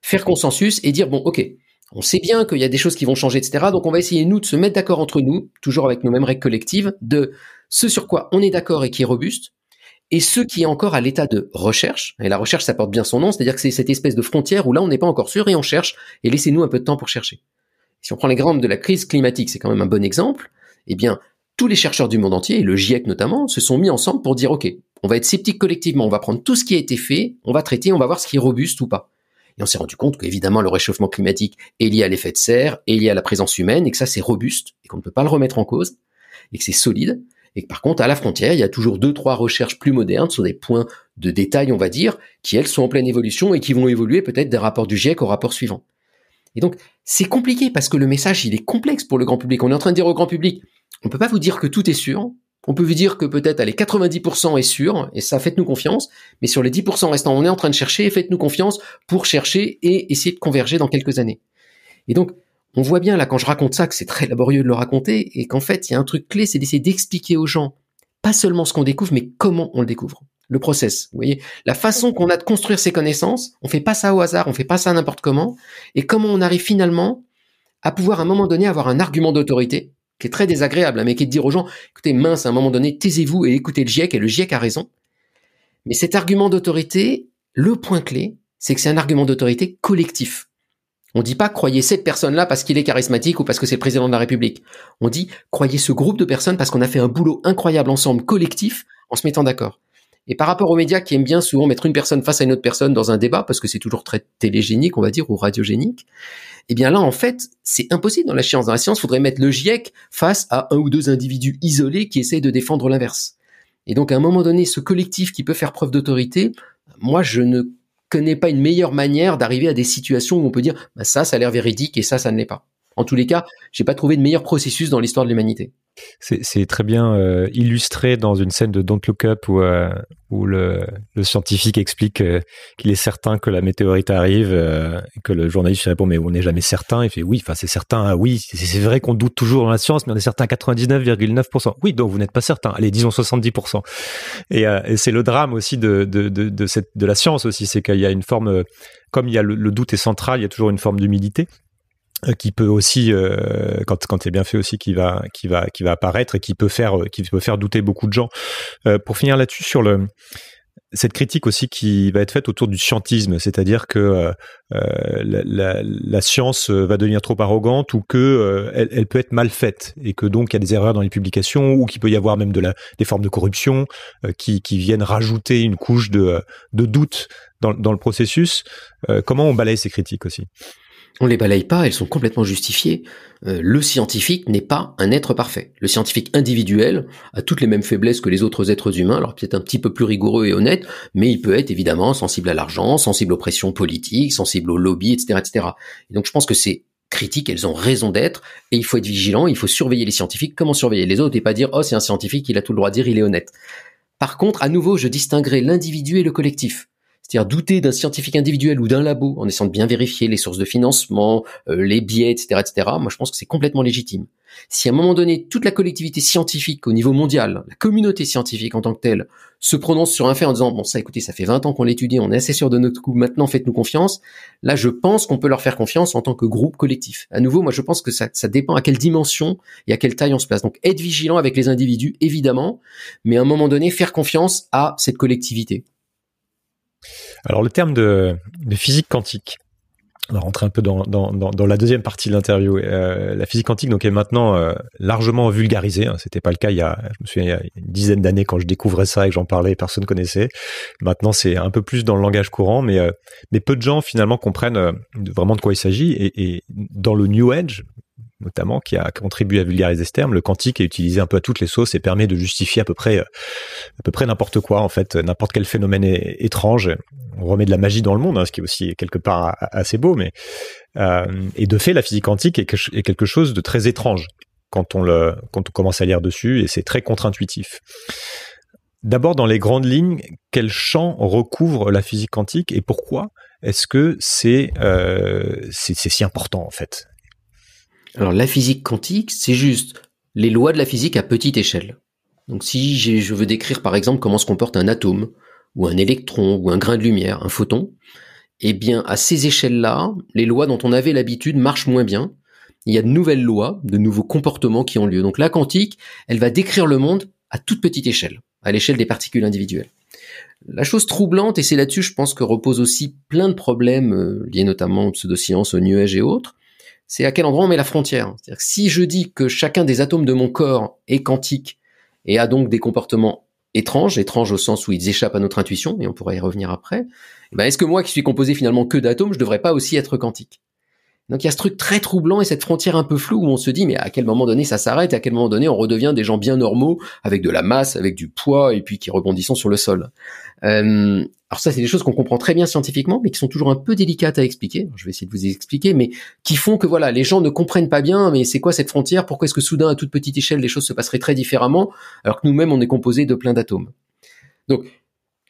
faire consensus et dire, bon, ok, on sait bien qu'il y a des choses qui vont changer, etc. Donc on va essayer, nous, de se mettre d'accord entre nous, toujours avec nos mêmes règles collectives, de ce sur quoi on est d'accord et qui est robuste, et ce qui est encore à l'état de recherche. Et la recherche, ça porte bien son nom, c'est-à-dire que c'est cette espèce de frontière où là, on n'est pas encore sûr et on cherche, et laissez-nous un peu de temps pour chercher. Si on prend l'exemple de la crise climatique, c'est quand même un bon exemple, eh bien, tous les chercheurs du monde entier, le GIEC notamment, se sont mis ensemble pour dire, OK, on va être sceptique collectivement, on va prendre tout ce qui a été fait, on va traiter, on va voir ce qui est robuste ou pas. Et on s'est rendu compte qu'évidemment, le réchauffement climatique est lié à l'effet de serre, est lié à la présence humaine, et que ça, c'est robuste, et qu'on ne peut pas le remettre en cause, et que c'est solide. Et que par contre, à la frontière, il y a toujours deux, trois recherches plus modernes sur des points de détail, on va dire, qui, elles, sont en pleine évolution et qui vont évoluer peut-être des rapports du GIEC au rapport suivant. Et donc, c'est compliqué parce que le message, il est complexe pour le grand public. On est en train de dire au grand public, on ne peut pas vous dire que tout est sûr, on peut vous dire que peut-être allez, 90% est sûr, et ça faites-nous confiance, mais sur les 10% restants, on est en train de chercher, et faites-nous confiance pour chercher et essayer de converger dans quelques années. Et donc, on voit bien là quand je raconte ça que c'est très laborieux de le raconter, et qu'en fait, il y a un truc clé, c'est d'essayer d'expliquer aux gens, pas seulement ce qu'on découvre, mais comment on le découvre. Le process, vous voyez, la façon qu'on a de construire ses connaissances, on fait pas ça au hasard, on fait pas ça n'importe comment, et comment on arrive finalement à pouvoir à un moment donné avoir un argument d'autorité qui est très désagréable, hein, mais qui est de dire aux gens, écoutez, mince, à un moment donné, taisez-vous et écoutez le GIEC, et le GIEC a raison. Mais cet argument d'autorité, le point clé, c'est que c'est un argument d'autorité collectif. On ne dit pas croyez cette personne-là parce qu'il est charismatique ou parce que c'est le président de la République. On dit croyez ce groupe de personnes parce qu'on a fait un boulot incroyable ensemble, collectif, en se mettant d'accord. Et par rapport aux médias qui aiment bien souvent mettre une personne face à une autre personne dans un débat, parce que c'est toujours très télégénique, on va dire, ou radiogénique, eh bien là, en fait, c'est impossible dans la science. Dans la science, il faudrait mettre le GIEC face à un ou deux individus isolés qui essayent de défendre l'inverse. Et donc, à un moment donné, ce collectif qui peut faire preuve d'autorité, moi, je ne connais pas une meilleure manière d'arriver à des situations où on peut dire, bah, ça, ça a l'air véridique et ça, ça ne l'est pas. En tous les cas, j'ai pas trouvé de meilleur processus dans l'histoire de l'humanité. C'est très bien euh, illustré dans une scène de Don't Look Up où, euh, le, scientifique explique euh, qu'il est certain que la météorite arrive et que le journaliste répond mais on n'est jamais certain. Il fait oui, enfin c'est certain, hein, oui, c'est vrai qu'on doute toujours dans la science, mais on est certain à 99,9%. Oui, donc vous n'êtes pas certain. Allez, disons 70%. Et, c'est le drame aussi de, de, de, cette, de la science aussi, c'est qu'il y a une forme, comme il y a le doute est central, il y a toujours une forme d'humilité. Euh, qui peut aussi euh, quand quand c'est bien fait aussi qui va qui va qui va apparaître et qui peut faire euh, qui peut faire douter beaucoup de gens. pour finir là-dessus sur le cette critique aussi qui va être faite autour du scientisme, c'est-à-dire que la, la, science va devenir trop arrogante ou que elle, elle, peut être mal faite et que donc il y a des erreurs dans les publications ou qu'il peut y avoir même de la, des formes de corruption qui, qui, viennent rajouter une couche de, de doute dans, dans le processus. comment on balaye ces critiques aussi on les balaye pas, elles sont complètement justifiées. Euh, le scientifique n'est pas un être parfait. Le scientifique individuel a toutes les mêmes faiblesses que les autres êtres humains, alors peut-être un petit peu plus rigoureux et honnête, mais il peut être évidemment sensible à l'argent, sensible aux pressions politiques, sensible aux lobbies, etc., etc. Et donc je pense que ces critiques, elles ont raison d'être, et il faut être vigilant, il faut surveiller les scientifiques, comment surveiller les autres, et pas dire oh c'est un scientifique, il a tout le droit de dire, il est honnête. Par contre, à nouveau, je distinguerai l'individu et le collectif. C'est-à-dire douter d'un scientifique individuel ou d'un labo en essayant de bien vérifier les sources de financement, euh, les biais, etc., etc. Moi, je pense que c'est complètement légitime. Si à un moment donné, toute la collectivité scientifique au niveau mondial, la communauté scientifique en tant que telle, se prononce sur un fait en disant, bon, ça, écoutez, ça fait 20 ans qu'on l'étudie, on est assez sûr de notre coup, maintenant faites-nous confiance. Là, je pense qu'on peut leur faire confiance en tant que groupe collectif. À nouveau, moi, je pense que ça, ça dépend à quelle dimension et à quelle taille on se place. Donc, être vigilant avec les individus, évidemment, mais à un moment donné, faire confiance à cette collectivité. Alors le terme de, physique quantique, on va rentrer un peu dans, la deuxième partie de l'interview. Euh, la physique quantique donc est maintenant euh, largement vulgarisée. Hein. C'était pas le cas il y a, je me souviens, une dizaine d'années quand je découvrais ça et que j'en parlais, personne ne connaissait. Maintenant, c'est un peu plus dans le langage courant, mais euh, peu de gens finalement comprennent vraiment de quoi il s'agit. Et, et, dans le New Age, notamment, qui a contribué à vulgariser ce terme. Le quantique est utilisé un peu à toutes les sauces et permet de justifier à peu près, euh, à peu près n'importe quoi, en fait, n'importe quel phénomène étrange. On remet de la magie dans le monde, hein, ce qui est aussi quelque part assez beau, mais euh, et de fait, la physique quantique est, quelque chose de très étrange quand on quand on commence à lire dessus, et c'est très contre-intuitif. D'abord, dans les grandes lignes, quel champ recouvre la physique quantique et pourquoi est-ce que c'est euh, si important en fait alors la physique quantique, c'est juste les lois de la physique à petite échelle. Donc si je veux décrire par exemple comment se comporte un atome, ou un électron, ou un grain de lumière, un photon, eh bien à ces échelles-là, les lois dont on avait l'habitude marchent moins bien. Il y a de nouvelles lois, de nouveaux comportements qui ont lieu. Donc la quantique, elle va décrire le monde à toute petite échelle, à l'échelle des particules individuelles. La chose troublante, et c'est là-dessus je pense que repose aussi plein de problèmes euh, liés notamment aux pseudosciences, aux nuages et autres, c'est à quel endroit on met la frontière. C'est-à-dire si je dis que chacun des atomes de mon corps est quantique et a donc des comportements étranges, étranges au sens où ils échappent à notre intuition, et on pourrait y revenir après, eh ben est-ce que moi qui suis composé finalement que d'atomes, je devrais pas aussi être quantique donc il y a ce truc très troublant et cette frontière un peu floue où on se dit mais à quel moment donné ça s'arrête à quel moment donné on redevient des gens bien normaux avec de la masse, avec du poids et puis qui rebondissent sur le sol. Euh, alors ça, c'est des choses qu'on comprend très bien scientifiquement, mais qui sont toujours un peu délicates à expliquer. Je vais essayer de vous expliquer, mais qui font que voilà, les gens ne comprennent pas bien. Mais c'est quoi cette frontière Pourquoi est-ce que soudain, à toute petite échelle, les choses se passeraient très différemment, alors que nous-mêmes, on est composé de plein d'atomes Donc,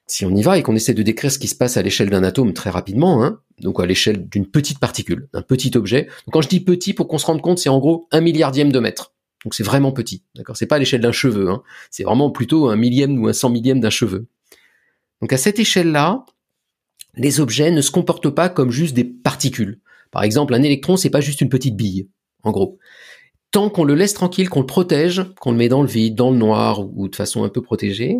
si on y va et qu'on essaie de décrire ce qui se passe à l'échelle d'un atome très rapidement, hein, donc à l'échelle d'une petite particule, d'un petit objet. quand je dis petit, pour qu'on se rende compte, c'est en gros un milliardième de mètre. Donc c'est vraiment petit, d'accord C'est pas à l'échelle d'un cheveu, hein. c'est vraiment plutôt un millième ou un cent millième d'un cheveu. Donc à cette échelle-là, les objets ne se comportent pas comme juste des particules. Par exemple, un électron, c'est pas juste une petite bille, en gros. Tant qu'on le laisse tranquille, qu'on le protège, qu'on le met dans le vide, dans le noir ou de façon un peu protégée,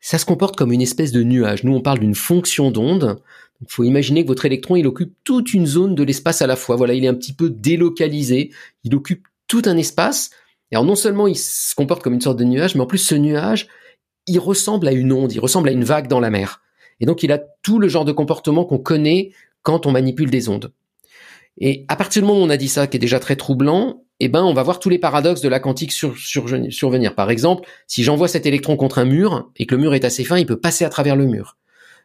ça se comporte comme une espèce de nuage. Nous, on parle d'une fonction d'onde. Il faut imaginer que votre électron, il occupe toute une zone de l'espace à la fois. Voilà, il est un petit peu délocalisé. Il occupe tout un espace. Et alors, non seulement il se comporte comme une sorte de nuage, mais en plus, ce nuage, il ressemble à une onde, il ressemble à une vague dans la mer. Et donc, il a tout le genre de comportement qu'on connaît quand on manipule des ondes. Et à partir du moment où on a dit ça, qui est déjà très troublant, eh ben, on va voir tous les paradoxes de la quantique survenir. Par exemple, si j'envoie cet électron contre un mur et que le mur est assez fin, il peut passer à travers le mur.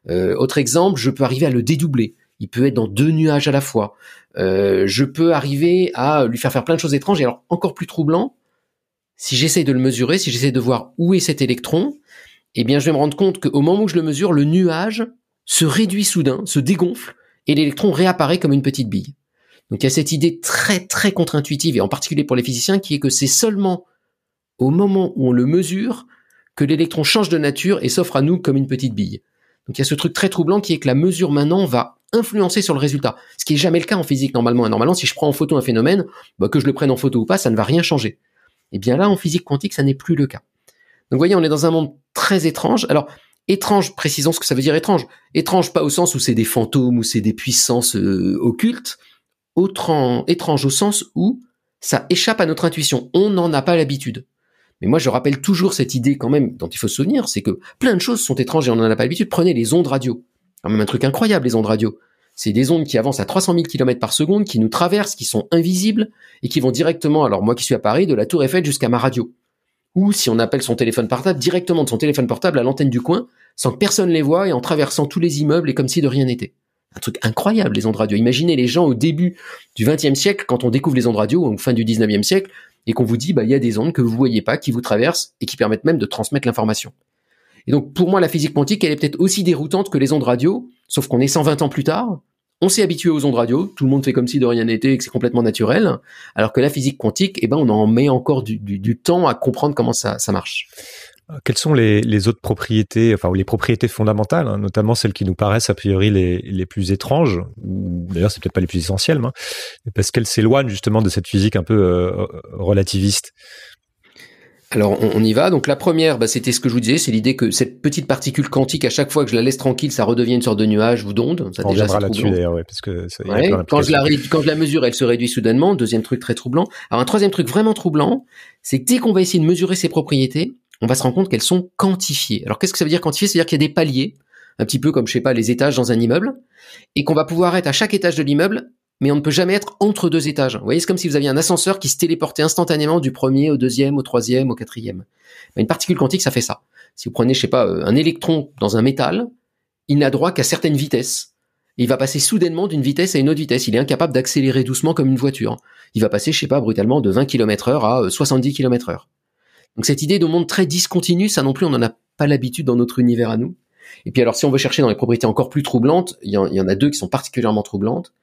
Euh, autre exemple, je peux arriver à le dédoubler. Il peut être dans deux nuages à la fois. Euh, je peux arriver à lui faire faire plein de choses étranges. Et alors, encore plus troublant, si j'essaye de le mesurer, si j'essaye de voir où est cet électron, eh bien, je vais me rendre compte qu'au moment où je le mesure, le nuage se réduit soudain, se dégonfle, et l'électron réapparaît comme une petite bille. Donc il y a cette idée très très contre-intuitive, et en particulier pour les physiciens, qui est que c'est seulement au moment où on le mesure que l'électron change de nature et s'offre à nous comme une petite bille. Donc il y a ce truc très troublant qui est que la mesure maintenant va influencer sur le résultat, ce qui n'est jamais le cas en physique normalement. Et normalement, si je prends en photo un phénomène, bah, que je le prenne en photo ou pas, ça ne va rien changer. Et eh bien là, en physique quantique, ça n'est plus le cas. Donc, voyez, on est dans un monde très étrange. Alors, étrange, précisons ce que ça veut dire étrange. Étrange, pas au sens où c'est des fantômes ou c'est des puissances euh, occultes. étrange au sens où ça échappe à notre intuition. On n'en a pas l'habitude. Mais moi, je rappelle toujours cette idée quand même dont il faut se souvenir, c'est que plein de choses sont étranges et on n'en a pas l'habitude. Prenez les ondes radio. Quand même un truc incroyable, les ondes radio. C'est des ondes qui avancent à 300 000 km par seconde, qui nous traversent, qui sont invisibles et qui vont directement, alors moi qui suis à Paris, de la Tour Eiffel jusqu'à ma radio ou si on appelle son téléphone portable directement de son téléphone portable à l'antenne du coin, sans que personne les voie et en traversant tous les immeubles et comme si de rien n'était. Un truc incroyable, les ondes radio. Imaginez les gens au début du 20e siècle, quand on découvre les ondes radio, en fin du 19e siècle, et qu'on vous dit, bah, il y a des ondes que vous voyez pas, qui vous traversent et qui permettent même de transmettre l'information. Et donc, pour moi, la physique quantique, elle est peut-être aussi déroutante que les ondes radio, sauf qu'on est 120 ans plus tard, on s'est habitué aux ondes radio, tout le monde fait comme si de rien n'était et que c'est complètement naturel, alors que la physique quantique, eh ben, on en met encore du, temps à comprendre comment ça, marche. Euh, quelles sont les, autres propriétés, enfin, les propriétés fondamentales, hein, notamment celles qui nous paraissent a priori les, plus étranges, ou d'ailleurs, c'est peut-être pas les plus essentielles, hein, parce qu'elles s'éloignent justement de cette physique un peu euh, relativiste alors on, y va. Donc la première, bah, c'était ce que je vous disais, c'est l'idée que cette petite particule quantique, à chaque fois que je la laisse tranquille, ça redevient une sorte de nuage ou d'onde. Ça déjà, là-dessus d'ailleurs, parce que ça, quand, je la, quand je la mesure, elle se réduit soudainement. Deuxième truc très troublant. Alors un troisième truc vraiment troublant, c'est que dès qu'on va essayer de mesurer ses propriétés, on va se rendre compte qu'elles sont quantifiées. Alors qu'est-ce que ça veut dire quantifié C'est-à-dire qu'il y a des paliers, un petit peu comme je sais pas les étages dans un immeuble, et qu'on va pouvoir être à chaque étage de l'immeuble mais on ne peut jamais être entre deux étages. Vous voyez, c'est comme si vous aviez un ascenseur qui se téléportait instantanément du premier au deuxième, au troisième, au quatrième. une particule quantique, ça fait ça. Si vous prenez, je sais pas, euh, un électron dans un métal, il n'a droit qu'à certaines vitesses. il va passer soudainement d'une vitesse à une autre vitesse. Il est incapable d'accélérer doucement comme une voiture. Il va passer, je sais pas, brutalement de 20 km heure à 70 euh, km heure. Donc cette idée de monde très discontinu, ça non plus, on n'en a pas l'habitude dans notre univers à nous. Et puis alors, si on veut chercher dans les propriétés encore plus troublantes, il y en a deux qui sont particulièrement troublantes.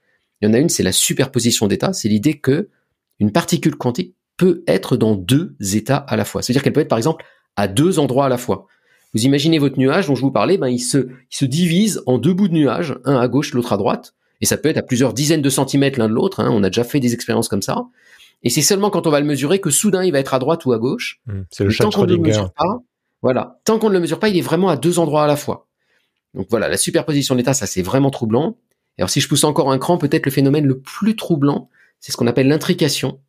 Il y en a une, c'est la superposition d'état. C'est l'idée que une particule quantique peut être dans deux états à la fois. C'est-à-dire qu'elle peut être, par exemple, à deux endroits à la fois. Vous imaginez votre nuage dont je vous parlais, ben, il se, divise en deux bouts de nuage, un à gauche, l'autre à droite. Et ça peut être à plusieurs dizaines de centimètres l'un de l'autre. Hein. On a déjà fait des expériences comme ça. Et c'est seulement quand on va le mesurer que soudain il va être à droite ou à gauche. Mmh, c'est le chat de voilà, tant qu'on ne le mesure pas, il est vraiment à deux endroits à la fois. Donc voilà, la superposition d'état, ça c'est vraiment troublant. Alors si je pousse encore un cran, peut-être le phénomène le plus troublant, c'est ce qu'on appelle l'intrication.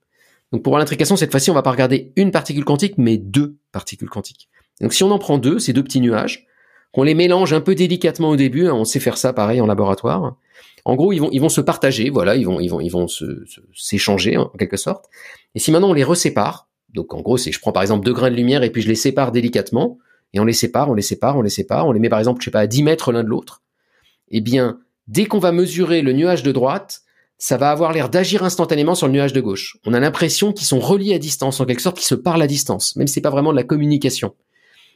Donc pour l'intrication, cette fois-ci, on va pas regarder une particule quantique, mais deux particules quantiques. Donc si on en prend deux, ces deux petits nuages, qu'on les mélange un peu délicatement au début, hein, on sait faire ça pareil en laboratoire. En gros, ils vont, ils vont se partager, voilà, ils vont, ils vont, ils vont se, s'échanger en quelque sorte. Et si maintenant on les resépare, donc en gros, si je prends par exemple deux grains de lumière et puis je les sépare délicatement, et on les sépare, on les sépare, on les sépare, on les met par exemple, je sais pas, à 10 mètres l'un de l'autre, eh bien, dès qu'on va mesurer le nuage de droite, ça va avoir l'air d'agir instantanément sur le nuage de gauche. On a l'impression qu'ils sont reliés à distance, en quelque sorte, qu'ils se parlent à distance, même si c'est pas vraiment de la communication.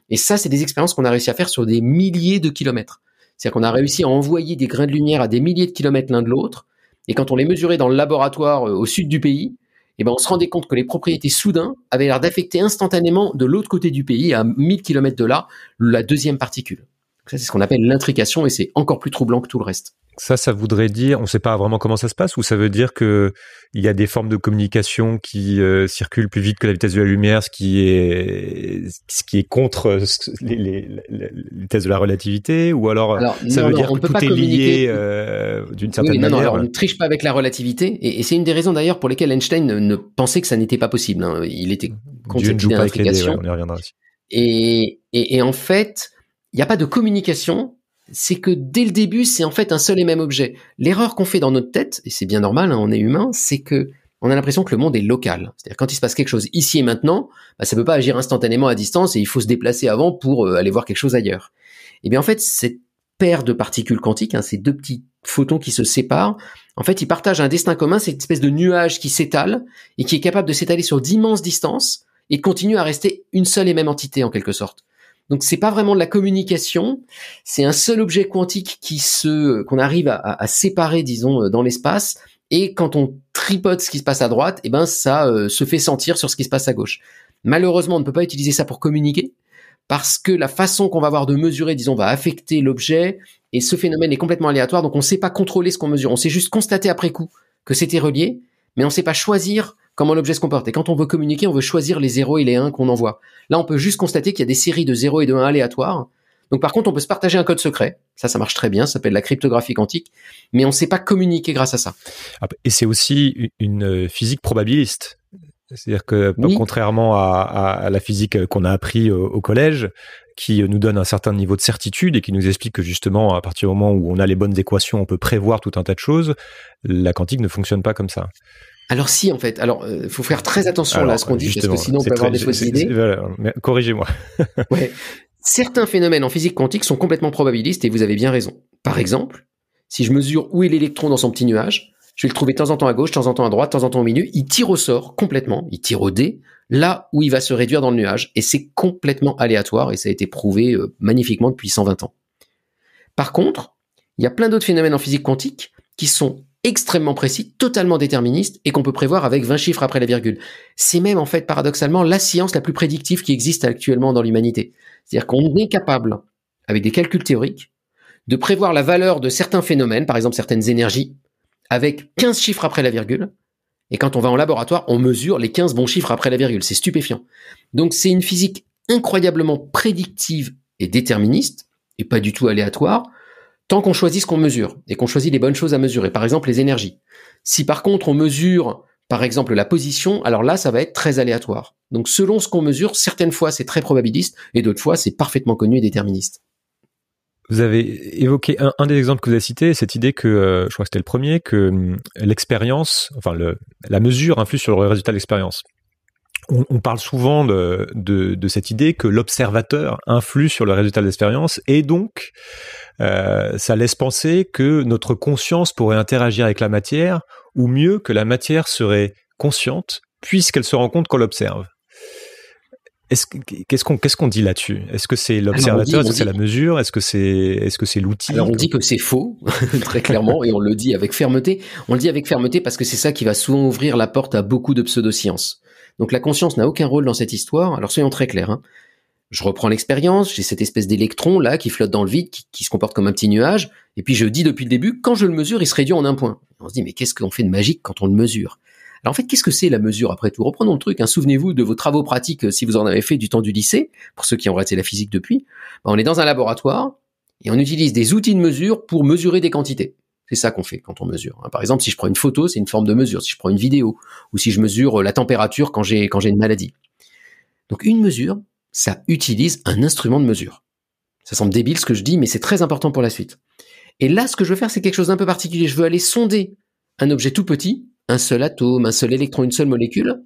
Et ça, c'est des expériences qu'on a réussi à faire sur des milliers de kilomètres. C'est-à-dire qu'on a réussi à envoyer des grains de lumière à des milliers de kilomètres l'un de l'autre, et quand on les mesurait dans le laboratoire euh, au sud du pays, eh ben on se rendait compte que les propriétés soudain avaient l'air d'affecter instantanément de l'autre côté du pays, à 1000 km de là, la deuxième particule c'est ce qu'on appelle l'intrication et c'est encore plus troublant que tout le reste. Ça, ça voudrait dire, on ne sait pas vraiment comment ça se passe, ou ça veut dire qu'il y a des formes de communication qui euh, circulent plus vite que la vitesse de la lumière, ce qui est ce qui est contre euh, les, les, thèses de la relativité, ou alors, ça veut dire on que peut tout pas est lié euh, d'une certaine manière. non, manière. on ne triche pas avec la relativité, et, c'est une des raisons d'ailleurs pour lesquelles Einstein ne, pensait que ça n'était pas possible. Hein. Il était contre cette ouais, on y reviendra et en fait, il n'y a pas de communication, c'est que dès le début, c'est en fait un seul et même objet. L'erreur qu'on fait dans notre tête, et c'est bien normal, hein, on est humain, c'est que on a l'impression que le monde est local. C'est-à-dire quand il se passe quelque chose ici et maintenant, bah, ça ne peut pas agir instantanément à distance et il faut se déplacer avant pour euh, aller voir quelque chose ailleurs. Et eh bien en fait, cette paire de particules quantiques, hein, ces deux petits photons qui se séparent, en fait, ils partagent un destin commun, cette espèce de nuage qui s'étale et qui est capable de s'étaler sur d'immenses distances et continue à rester une seule et même entité en quelque sorte. Donc c'est pas vraiment de la communication, c'est un seul objet quantique qui se qu'on arrive à, séparer, disons, euh, dans l'espace. Et quand on tripote ce qui se passe à droite, eh ben ça euh, se fait sentir sur ce qui se passe à gauche. Malheureusement, on ne peut pas utiliser ça pour communiquer parce que la façon qu'on va avoir de mesurer, disons, va affecter l'objet et ce phénomène est complètement aléatoire. Donc on ne sait pas contrôler ce qu'on mesure, on sait juste constater après coup que c'était relié, mais on ne sait pas choisir comment l'objet se comporte. Et quand on veut communiquer, on veut choisir les 0 et les 1 qu'on envoie. Là, on peut juste constater qu'il y a des séries de 0 et de 1 aléatoires. Donc par contre, on peut se partager un code secret. Ça, ça marche très bien. Ça s'appelle la cryptographie quantique. Mais on ne sait pas communiquer grâce à ça. Ah, et c'est aussi une euh, physique probabiliste. C'est-à-dire que contrairement à, la physique euh, qu'on a appris euh, au, collège, qui nous donne un certain niveau de certitude et qui nous explique que justement, à partir du moment où on a les bonnes équations, on peut prévoir tout un tas de choses, la quantique ne fonctionne pas comme ça. Alors si en fait, alors il euh, faut faire très attention là à ce qu'on dit parce que sinon on peut avoir des fausses idées. Corrigez-moi. ouais. Certains phénomènes en physique quantique sont complètement probabilistes et vous avez bien raison. Par exemple, si je mesure où est l'électron dans son petit nuage, je vais le trouver de temps en temps à gauche, de temps en temps à droite, de temps en temps au milieu. Il tire au sort complètement, il tire au dé, là où il va se réduire dans le nuage. Et c'est complètement aléatoire et ça a été prouvé euh, magnifiquement depuis 120 ans. Par contre, il y a plein d'autres phénomènes en physique quantique qui sont extrêmement précis, totalement déterministe et qu'on peut prévoir avec 20 chiffres après la virgule. C'est même en fait paradoxalement la science la plus prédictive qui existe actuellement dans l'humanité. C'est-à-dire qu'on est capable, avec des calculs théoriques, de prévoir la valeur de certains phénomènes, par exemple certaines énergies, avec 15 chiffres après la virgule. Et quand on va en laboratoire, on mesure les 15 bons chiffres après la virgule. C'est stupéfiant. Donc c'est une physique incroyablement prédictive et déterministe, et pas du tout aléatoire, tant qu'on choisit ce qu'on mesure et qu'on choisit les bonnes choses à mesurer, par exemple les énergies. Si par contre on mesure par exemple la position, alors là ça va être très aléatoire. Donc selon ce qu'on mesure, certaines fois c'est très probabiliste et d'autres fois c'est parfaitement connu et déterministe. Vous avez évoqué un, des exemples que vous avez cité, cette idée que, euh, je crois que c'était le premier, que hum, l'expérience, enfin la mesure influe sur le résultat de l'expérience on, parle souvent de, cette idée que l'observateur influe sur le résultat de l'expérience et donc euh, ça laisse penser que notre conscience pourrait interagir avec la matière ou mieux que la matière serait consciente puisqu'elle se rend compte qu'on l'observe. Qu'est-ce qu'on dit là-dessus Est-ce que c'est l'observateur Est-ce que c'est la mesure Est-ce que c'est est-ce que c'est l'outil Alors on dit que c'est faux très clairement et on le dit avec fermeté. On le dit avec fermeté parce que c'est ça qui va souvent ouvrir la porte à beaucoup de pseudosciences. Donc la conscience n'a aucun rôle dans cette histoire. Alors soyons très clairs. Hein. Je reprends l'expérience, j'ai cette espèce d'électron là qui flotte dans le vide, qui, se comporte comme un petit nuage, et puis je dis depuis le début, quand je le mesure, il se réduit en un point. On se dit, mais qu'est-ce qu'on fait de magique quand on le mesure Alors en fait, qu'est-ce que c'est la mesure après tout Reprenons le truc, hein. souvenez-vous de vos travaux pratiques euh, si vous en avez fait du temps du lycée, pour ceux qui ont raté la physique depuis. Bah, on est dans un laboratoire, et on utilise des outils de mesure pour mesurer des quantités. C'est ça qu'on fait quand on mesure. Hein. Par exemple, si je prends une photo, c'est une forme de mesure. Si je prends une vidéo, ou si je mesure euh, la température quand j'ai quand j'ai une maladie. Donc une mesure, ça utilise un instrument de mesure. Ça semble débile ce que je dis, mais c'est très important pour la suite. Et là, ce que je veux faire, c'est quelque chose d'un peu particulier. Je veux aller sonder un objet tout petit, un seul atome, un seul électron, une seule molécule,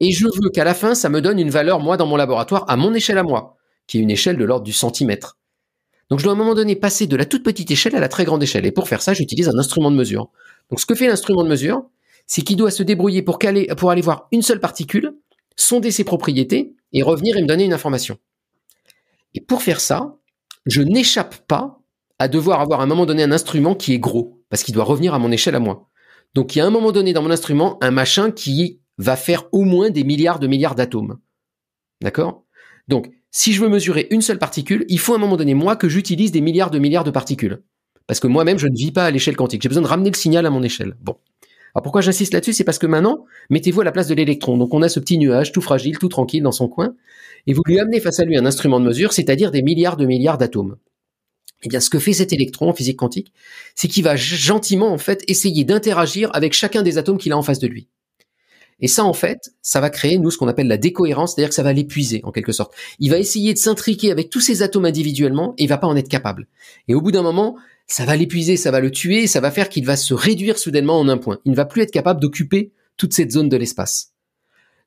et je veux qu'à la fin, ça me donne une valeur, moi, dans mon laboratoire, à mon échelle à moi, qui est une échelle de l'ordre du centimètre. Donc je dois à un moment donné passer de la toute petite échelle à la très grande échelle. Et pour faire ça, j'utilise un instrument de mesure. Donc ce que fait l'instrument de mesure, c'est qu'il doit se débrouiller pour, pour aller voir une seule particule, sonder ses propriétés et revenir et me donner une information. Et pour faire ça, je n'échappe pas à devoir avoir à un moment donné un instrument qui est gros, parce qu'il doit revenir à mon échelle à moi. Donc il y a un moment donné dans mon instrument un machin qui va faire au moins des milliards de milliards d'atomes. D'accord Donc si je veux mesurer une seule particule, il faut à un moment donné, moi, que j'utilise des milliards de milliards de particules. Parce que moi-même, je ne vis pas à l'échelle quantique. J'ai besoin de ramener le signal à mon échelle. Bon. Alors pourquoi j'insiste là-dessus C'est parce que maintenant, mettez-vous à la place de l'électron. Donc on a ce petit nuage tout fragile, tout tranquille dans son coin, et vous lui amenez face à lui un instrument de mesure, c'est-à-dire des milliards de milliards d'atomes. Eh bien, ce que fait cet électron en physique quantique, c'est qu'il va gentiment en fait essayer d'interagir avec chacun des atomes qu'il a en face de lui. Et ça, en fait, ça va créer, nous, ce qu'on appelle la décohérence, c'est-à-dire que ça va l'épuiser, en quelque sorte. Il va essayer de s'intriquer avec tous ses atomes individuellement et il va pas en être capable. Et au bout d'un moment, ça va l'épuiser, ça va le tuer, ça va faire qu'il va se réduire soudainement en un point. Il ne va plus être capable d'occuper toute cette zone de l'espace.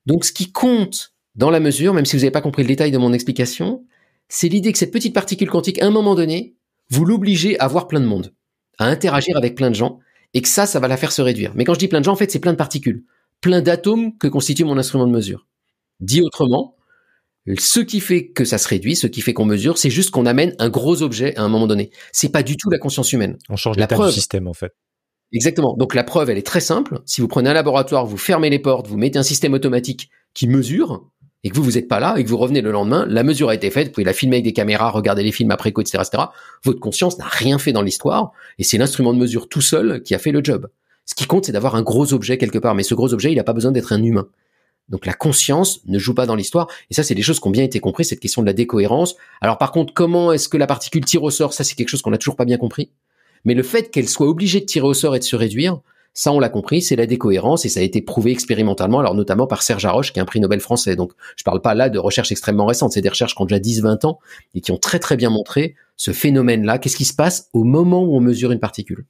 Donc, ce qui compte dans la mesure, même si vous n'avez pas compris le détail de mon explication, c'est l'idée que cette petite particule quantique, à un moment donné, vous l'obligez à voir plein de monde, à interagir avec plein de gens, et que ça, ça va la faire se réduire. Mais quand je dis plein de gens, en fait, c'est plein de particules plein d'atomes que constitue mon instrument de mesure. Dit autrement, ce qui fait que ça se réduit, ce qui fait qu'on mesure, c'est juste qu'on amène un gros objet à un moment donné. C'est pas du tout la conscience humaine. On change la du système en fait. Exactement. Donc la preuve, elle est très simple. Si vous prenez un laboratoire, vous fermez les portes, vous mettez un système automatique qui mesure et que vous vous n'êtes pas là et que vous revenez le lendemain, la mesure a été faite, vous pouvez la filmer avec des caméras, regarder les films après coup, etc., etc. Votre conscience n'a rien fait dans l'histoire et c'est l'instrument de mesure tout seul qui a fait le job. Ce qui compte, c'est d'avoir un gros objet quelque part. Mais ce gros objet, il n'a pas besoin d'être un humain. Donc la conscience ne joue pas dans l'histoire. Et ça, c'est des choses qui ont bien été comprises, cette question de la décohérence. Alors par contre, comment est-ce que la particule tire au sort Ça, c'est quelque chose qu'on n'a toujours pas bien compris. Mais le fait qu'elle soit obligée de tirer au sort et de se réduire, ça, on l'a compris, c'est la décohérence et ça a été prouvé expérimentalement, alors notamment par Serge Haroche, qui est un prix Nobel français. Donc je ne parle pas là de recherches extrêmement récentes, c'est des recherches qui ont déjà 10-20 ans et qui ont très très bien montré ce phénomène-là. Qu'est-ce qui se passe au moment où on mesure une particule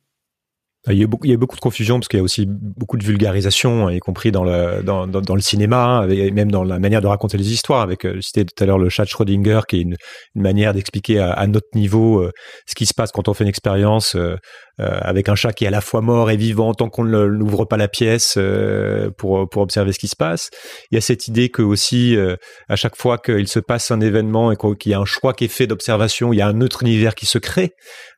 euh, il y, a beaucoup, il y a beaucoup de confusion parce qu'il y a aussi beaucoup de vulgarisation, hein, y compris dans le, dans, dans le cinéma, hein, et même dans la manière de raconter les histoires. Avec, euh, c'était tout à l'heure le chat Schrödinger, qui est une, une manière d'expliquer à, notre niveau euh, ce qui se passe quand on fait une expérience euh, avec un chat qui est à la fois mort et vivant tant qu'on ne l'ouvre pas la pièce euh, pour, pour observer ce qui se passe. Il y a cette idée que aussi, euh, à chaque fois qu'il se passe un événement et qu'il y a un choix qui est fait d'observation, il y a un autre univers qui se crée.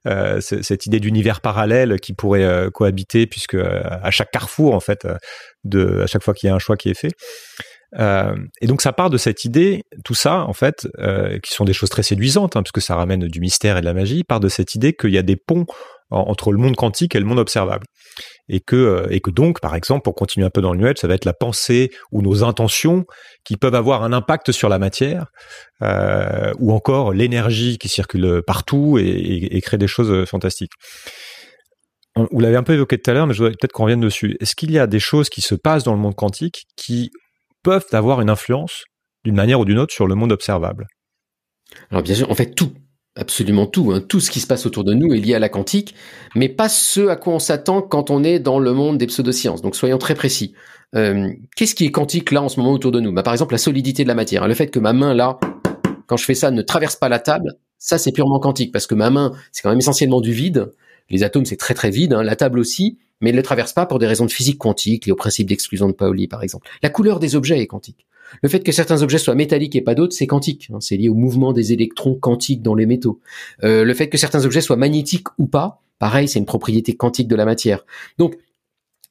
Euh, cette idée d'univers parallèle qui pourrait cohabiter puisque à chaque carrefour en fait de à chaque fois qu'il y a un choix qui est fait et donc ça part de cette idée tout ça en fait qui sont des choses très séduisantes hein, parce ça ramène du mystère et de la magie part de cette idée qu'il y a des ponts entre le monde quantique et le monde observable. Et que, euh, et que donc, par exemple, pour continuer un peu dans le nuage, ça va être la pensée ou nos intentions qui peuvent avoir un impact sur la matière, euh, ou encore l'énergie qui circule partout et, et crée des choses euh, fantastiques vous l'avez un peu évoqué tout à l'heure, mais je voudrais peut-être qu'on revienne dessus. Est-ce qu'il y a des choses qui se passent dans le monde quantique qui peuvent avoir une influence d'une manière ou d'une autre sur le monde observable Alors bien sûr, en fait tout, absolument tout. Hein. Tout ce qui se passe autour de nous est lié à la quantique, mais pas ce à quoi on s'attend quand on est dans le monde des pseudosciences. Donc soyons très précis. Euh, qu'est-ce qui est quantique là en ce moment autour de nous bah, Par exemple, la solidité de la matière. Hein. Le fait que ma main là, quand je fais ça, ne traverse pas la table, ça c'est purement quantique, parce que ma main, c'est quand même essentiellement du vide. Les atomes, c'est très très vide, hein. la table aussi, mais elle ne traverse pas pour des raisons de physique quantique, liées au principe d'exclusion de Pauli par exemple. La couleur des objets est quantique. Le fait que certains objets soient métalliques et pas d'autres, c'est quantique. Hein. c'est lié au mouvement des électrons quantiques dans les métaux. Euh, le fait que certains objets soient magnétiques ou pas, pareil, c'est une propriété quantique de la matière. Donc,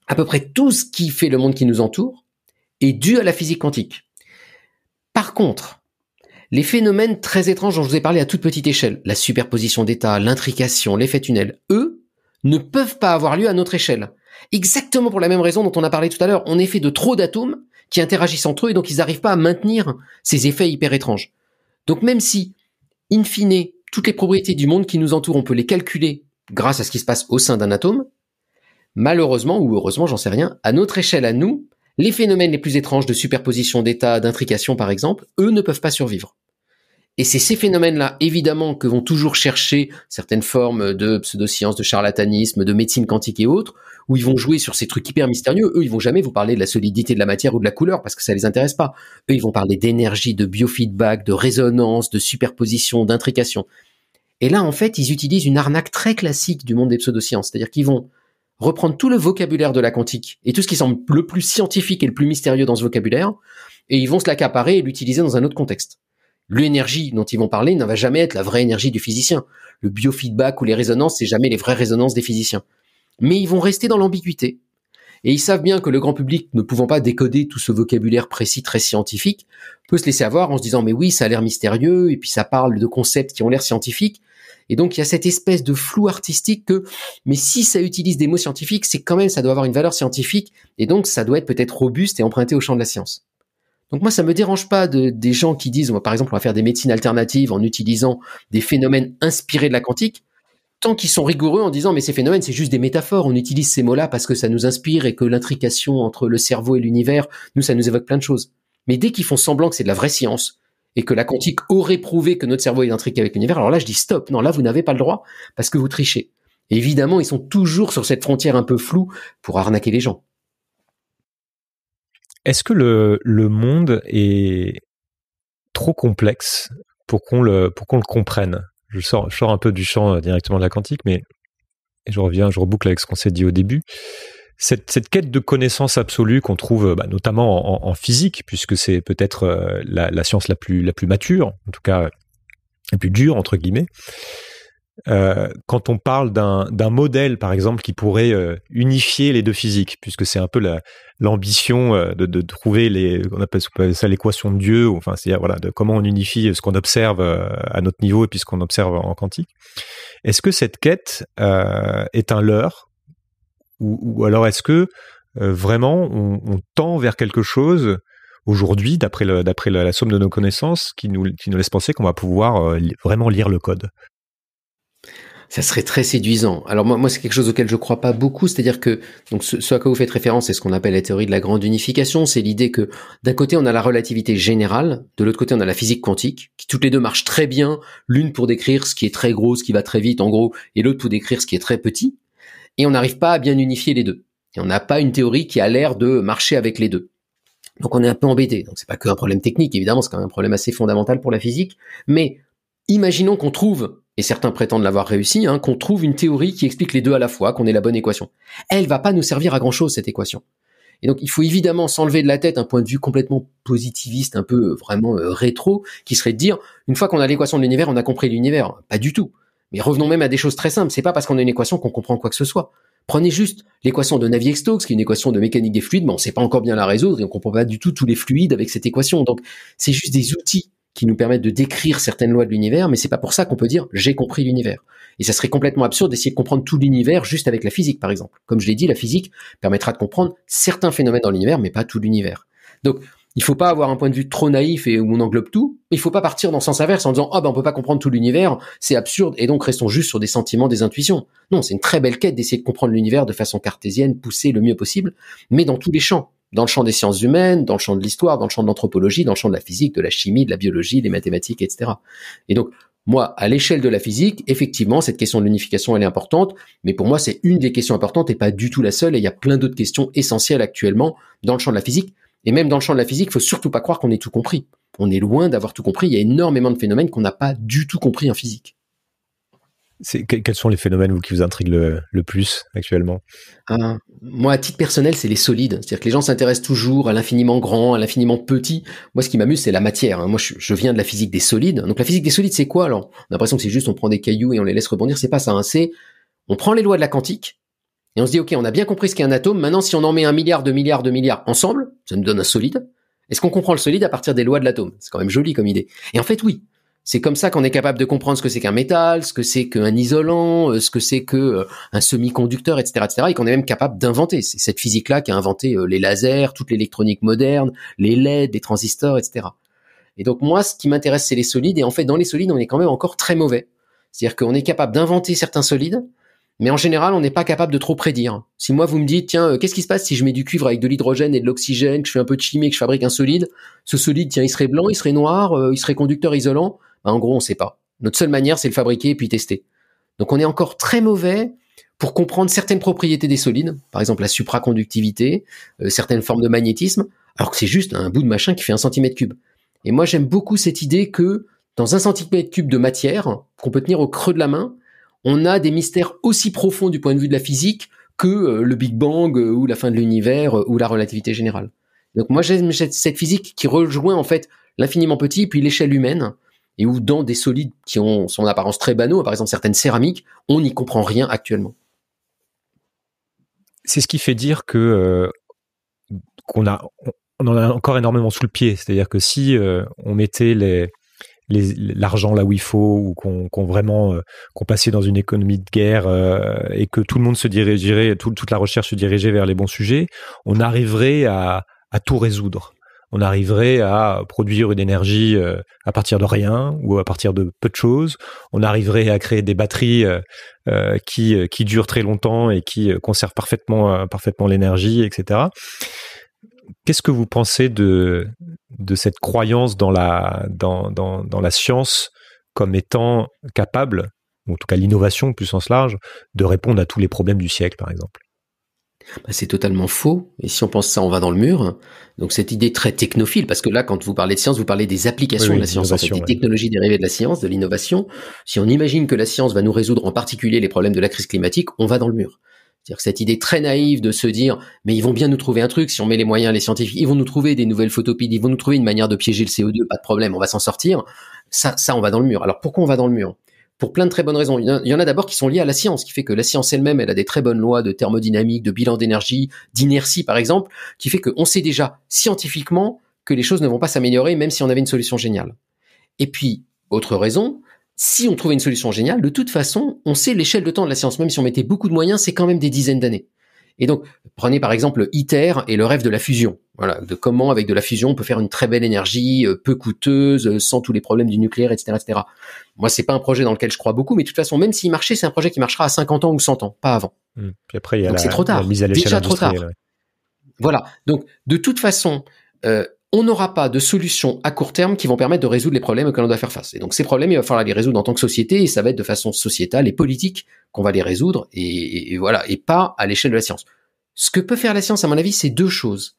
à peu près tout ce qui fait le monde qui nous entoure est dû à la physique quantique. Par contre, les phénomènes très étranges dont je vous ai parlé à toute petite échelle, la superposition d'états, l'intrication, l'effet tunnel, eux, ne peuvent pas avoir lieu à notre échelle. Exactement pour la même raison dont on a parlé tout à l'heure, on est fait de trop d'atomes qui interagissent entre eux et donc ils n'arrivent pas à maintenir ces effets hyper étranges. Donc même si, in fine, toutes les propriétés du monde qui nous entoure, on peut les calculer grâce à ce qui se passe au sein d'un atome, malheureusement ou heureusement, j'en sais rien, à notre échelle à nous, les phénomènes les plus étranges de superposition d'états, d'intrication par exemple, eux ne peuvent pas survivre. Et c'est ces phénomènes-là, évidemment, que vont toujours chercher certaines formes de pseudosciences, de charlatanisme, de médecine quantique et autres, où ils vont jouer sur ces trucs hyper mystérieux. Eux, ils vont jamais vous parler de la solidité de la matière ou de la couleur parce que ça les intéresse pas. Eux, ils vont parler d'énergie, de biofeedback, de résonance, de superposition, d'intrication. Et là, en fait, ils utilisent une arnaque très classique du monde des pseudosciences. C'est-à-dire qu'ils vont reprendre tout le vocabulaire de la quantique et tout ce qui semble le plus scientifique et le plus mystérieux dans ce vocabulaire, et ils vont se l'accaparer et l'utiliser dans un autre contexte l'énergie dont ils vont parler ne va jamais être la vraie énergie du physicien. Le biofeedback ou les résonances, c'est jamais les vraies résonances des physiciens. Mais ils vont rester dans l'ambiguïté. Et ils savent bien que le grand public, ne pouvant pas décoder tout ce vocabulaire précis, très scientifique, peut se laisser avoir en se disant, mais oui, ça a l'air mystérieux, et puis ça parle de concepts qui ont l'air scientifiques. Et donc, il y a cette espèce de flou artistique que, mais si ça utilise des mots scientifiques, c'est quand même, ça doit avoir une valeur scientifique, et donc ça doit être peut-être robuste et emprunté au champ de la science. Donc moi, ça me dérange pas de, des gens qui disent, par exemple, on va faire des médecines alternatives en utilisant des phénomènes inspirés de la quantique, tant qu'ils sont rigoureux en disant, mais ces phénomènes, c'est juste des métaphores, on utilise ces mots-là parce que ça nous inspire et que l'intrication entre le cerveau et l'univers, nous, ça nous évoque plein de choses. Mais dès qu'ils font semblant que c'est de la vraie science, et que la quantique aurait prouvé que notre cerveau est intriqué avec l'univers, alors là, je dis stop, non, là, vous n'avez pas le droit, parce que vous trichez. évidemment, ils sont toujours sur cette frontière un peu floue pour arnaquer les gens. Est-ce que le, le, monde est trop complexe pour qu'on le, le comprenne je sors, un peu du champ euh, directement de la quantique, mais je reviens, je reboucle avec ce qu'on s'est dit au début. Cette, quête de connaissance absolue qu'on trouve euh, bah, notamment en, physique, puisque c'est peut-être euh, la, science la plus, la plus mature, en tout cas la plus dure, entre guillemets, euh, quand on parle d'un modèle, par exemple, qui pourrait euh, unifier les deux physiques, puisque c'est un peu l'ambition euh, de, de, trouver les, on appelle, ça l'équation de Dieu, enfin, c'est-à-dire voilà, de comment on unifie ce qu'on observe à notre niveau et puis ce qu'on observe en quantique. Est-ce que cette quête est un leurre, ou, alors est-ce que vraiment on, tend vers quelque chose aujourd'hui, d'après la, la, somme de nos connaissances, qui nous, qui nous laisse penser qu'on va pouvoir vraiment lire le code ça serait très séduisant. Alors moi, moi c'est quelque chose auquel je crois pas beaucoup, c'est-à-dire que donc ce, ce, à quoi vous faites référence, c'est ce qu'on appelle la théorie de la grande unification, c'est l'idée que d'un côté on a la relativité générale, de l'autre côté on a la physique quantique, qui toutes les deux marchent très bien, l'une pour décrire ce qui est très gros, ce qui va très vite en gros, et l'autre pour décrire ce qui est très petit, et on n'arrive pas à bien unifier les deux. Et on n'a pas une théorie qui a l'air de marcher avec les deux. Donc on est un peu embêté. Donc c'est pas que un problème technique, évidemment, c'est quand même un problème assez fondamental pour la physique, mais imaginons qu'on trouve et certains prétendent l'avoir réussi, hein, qu'on trouve une théorie qui explique les deux à la fois, qu'on ait la bonne équation. Elle va pas nous servir à grand chose cette équation. Et donc il faut évidemment s'enlever de la tête un point de vue complètement positiviste, un peu vraiment euh, rétro, qui serait de dire une fois qu'on a l'équation de l'univers, on a compris l'univers. Pas du tout. Mais revenons même à des choses très simples. C'est pas parce qu'on a une équation qu'on comprend quoi que ce soit. Prenez juste l'équation de Navier-Stokes, qui est une équation de mécanique des fluides, mais on sait pas encore bien la résoudre et on comprend pas du tout tous les fluides avec cette équation. Donc, c'est juste des outils qui nous permettent de décrire certaines lois de l'univers, mais c'est pas pour ça qu'on peut dire j'ai compris l'univers. Et ça serait complètement absurde d'essayer de comprendre tout l'univers juste avec la physique, par exemple. Comme je l'ai dit, la physique permettra de comprendre certains phénomènes dans l'univers, mais pas tout l'univers. Donc, il faut pas avoir un point de vue trop naïf et où on englobe tout. Il faut pas partir dans le sens inverse en disant oh ben on peut pas comprendre tout l'univers, c'est absurde et donc restons juste sur des sentiments, des intuitions. Non, c'est une très belle quête d'essayer de comprendre l'univers de façon cartésienne, poussée le mieux possible, mais dans tous les champs dans le champ des sciences humaines, dans le champ de l'histoire, dans le champ de l'anthropologie, dans le champ de la physique, de la chimie, de la biologie, des mathématiques, etc. Et donc, moi, à l'échelle de la physique, effectivement, cette question de l'unification, elle est importante, mais pour moi, c'est une des questions importantes et pas du tout la seule, et il y a plein d'autres questions essentielles actuellement dans le champ de la physique. Et même dans le champ de la physique, il faut surtout pas croire qu'on ait tout compris. On est loin d'avoir tout compris. Il y a énormément de phénomènes qu'on n'a pas du tout compris en physique. quels sont les phénomènes qui vous intriguent le, plus actuellement moi, à titre personnel, c'est les solides. C'est-à-dire que les gens s'intéressent toujours à l'infiniment grand, à l'infiniment petit. Moi, ce qui m'amuse, c'est la matière. Hein. Moi, je, viens de la physique des solides. Donc, la physique des solides, c'est quoi alors On a l'impression que c'est juste on prend des cailloux et on les laisse rebondir. C'est pas ça. Hein. C'est on prend les lois de la quantique et on se dit ok, on a bien compris ce qu'est un atome. Maintenant, si on en met un milliard, de milliards, de milliards ensemble, ça nous donne un solide. Est-ce qu'on comprend le solide à partir des lois de l'atome C'est quand même joli comme idée. Et en fait, oui. C'est comme ça qu'on est capable de comprendre ce que c'est qu'un métal, ce que c'est qu'un isolant, euh, ce que c'est qu'un euh, un semi-conducteur, etc., etc., et qu'on est même capable d'inventer. C'est cette physique-là qui a inventé euh, les lasers, toute l'électronique moderne, les LED, les transistors, etc. Et donc moi, ce qui m'intéresse, c'est les solides. Et en fait, dans les solides, on est quand même encore très mauvais. C'est-à-dire qu'on est capable d'inventer certains solides, mais en général, on n'est pas capable de trop prédire. Si moi, vous me dites, tiens, qu'est-ce qui se passe si je mets du cuivre avec de l'hydrogène et de l'oxygène, que je fais un peu de chimie, que je fabrique un solide Ce solide, tiens, il serait blanc, il serait noir, il serait conducteur isolant. Bah, en gros, on ne sait pas. Notre seule manière, c'est le fabriquer et puis tester. Donc on est encore très mauvais pour comprendre certaines propriétés des solides, par exemple la supraconductivité, euh, certaines formes de magnétisme, alors que c'est juste un bout de machin qui fait un centimètre cube. Et moi j'aime beaucoup cette idée que dans un centimètre cube de matière qu'on peut tenir au creux de la main, on a des mystères aussi profonds du point de vue de la physique que euh, le Big Bang euh, ou la fin de l'univers ou la relativité générale. Donc moi j'aime cette physique qui rejoint en fait l'infiniment petit et puis l'échelle humaine et où dans des solides qui ont son apparence très banaux, par exemple certaines céramiques, on n'y comprend rien actuellement. C'est ce qui fait dire que euh, qu'on a on en a encore énormément sous le pied. C'est-à-dire que si euh, on mettait l'argent là où il faut ou qu'on vraiment euh, qu'on passait dans une économie de guerre et que tout le monde se dirigerait toute la recherche se dirigeait vers les bons sujets on arriverait à tout résoudre on arriverait à produire une énergie euh, à partir de rien ou à partir de peu de choses. On arriverait à créer des batteries euh, euh, qui, qui durent très longtemps et qui conservent parfaitement, parfaitement l'énergie, etc. Qu'est-ce que vous pensez de, de cette croyance dans la, dans, la science comme étant capable, en tout cas l'innovation plus sens large, de répondre à tous les problèmes du siècle, par exemple bah, c'est totalement faux. Et si on pense ça, on va dans le mur. Donc cette idée très technophile, parce que là, quand vous parlez de science, vous parlez des applications de la science, des technologies dérivées de la science, de l'innovation. Si on imagine que la science va nous résoudre en particulier les problèmes de la crise climatique, on va dans le mur. C'est-à-dire cette idée très naïve de se dire, mais ils vont bien nous trouver un truc, si on met les moyens, les scientifiques, ils vont nous trouver des nouvelles photopides, ils vont nous trouver une manière de piéger le CO2, pas de problème, on va s'en sortir. Ça, ça, on va dans le mur. Alors pourquoi on va dans le mur pour plein de très bonnes raisons. Il y en a d'abord qui sont liées à la science, qui fait que la science elle-même, elle a des très bonnes lois de thermodynamique, de bilan d'énergie, d'inertie par exemple, qui fait qu'on sait déjà scientifiquement que les choses ne vont pas s'améliorer même si on avait une solution géniale. Et puis, autre raison, si on trouvait une solution géniale, de toute façon, on sait l'échelle de temps de la science, même si on mettait beaucoup de moyens, c'est quand même des dizaines d'années. Et donc, prenez par exemple ITER et le rêve de la fusion. Voilà, de comment avec de la fusion on peut faire une très belle énergie, euh, peu coûteuse, euh, sans tous les problèmes du nucléaire, etc., etc. Moi, c'est pas un projet dans lequel je crois beaucoup, mais de toute façon, même s'il marchait, c'est un projet qui marchera à 50 ans ou 100 ans, pas avant. Mmh. Puis après, il y a la, trop tard. mise déjà trop tard. Voilà. Donc, de toute façon, euh, on n'aura pas de solutions à court terme qui vont permettre de résoudre les problèmes auxquels on doit faire face. Et donc ces problèmes, il va falloir les résoudre en tant que société, et ça va être de façon sociétale et politique qu'on va les résoudre, et voilà, et pas à l'échelle de la science. Ce que peut faire la science, à mon avis, c'est deux choses.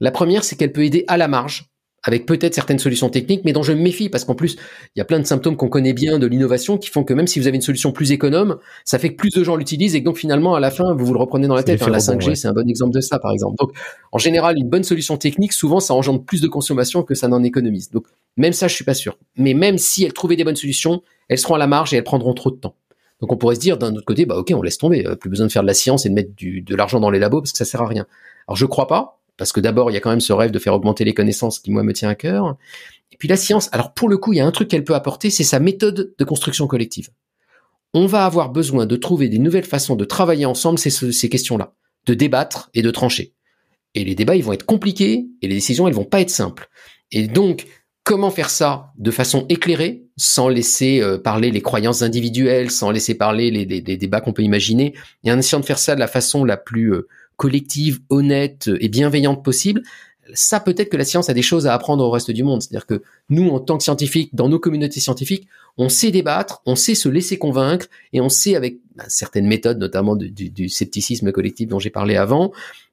La première, c'est qu'elle peut aider à la marge avec peut-être certaines solutions techniques, mais dont je me méfie parce qu'en plus, il y a plein de symptômes qu'on connaît bien de l'innovation qui font que même si vous avez une solution plus économe, ça fait que plus de gens l'utilisent et donc finalement, à la fin, vous vous le reprenez dans la tête. Hein. la 5G, c'est un bon exemple de ça, par exemple. Donc, en général, une bonne solution technique, souvent, ça engendre plus de consommation que ça n'en économise. Donc, même ça, je suis pas sûr. Mais même si elles trouvaient des bonnes solutions, elles seront à la marge et elles prendront trop de temps. Donc on pourrait se dire d'un autre côté, bah ok, on laisse tomber, euh, plus besoin de faire de la science et de mettre de l'argent dans les labos parce que ça sert à rien. Alors je crois pas, parce que d'abord, il y a quand même ce rêve de faire augmenter les connaissances qui, moi, me tient à cœur. Et puis la science, alors pour le coup, il y a un truc qu'elle peut apporter, c'est sa méthode de construction collective. On va avoir besoin de trouver des nouvelles façons de travailler ensemble ces, ces questions-là, de débattre et de trancher. Et les débats, ils vont être compliqués et les décisions, elles vont pas être simples. Et donc, comment faire ça de façon éclairée, sans laisser euh, parler les croyances individuelles, sans laisser parler les, débats qu'on peut imaginer, et en essayant de faire ça de la façon la plus euh, collective, honnête et bienveillante possible, ça peut-être que la science a des choses à apprendre au reste du monde. C'est-à-dire que nous, en tant que scientifiques, dans nos communautés scientifiques, on sait débattre, on sait se laisser convaincre, et on sait, avec ben, certaines méthodes, notamment du, scepticisme collectif dont j'ai parlé avant,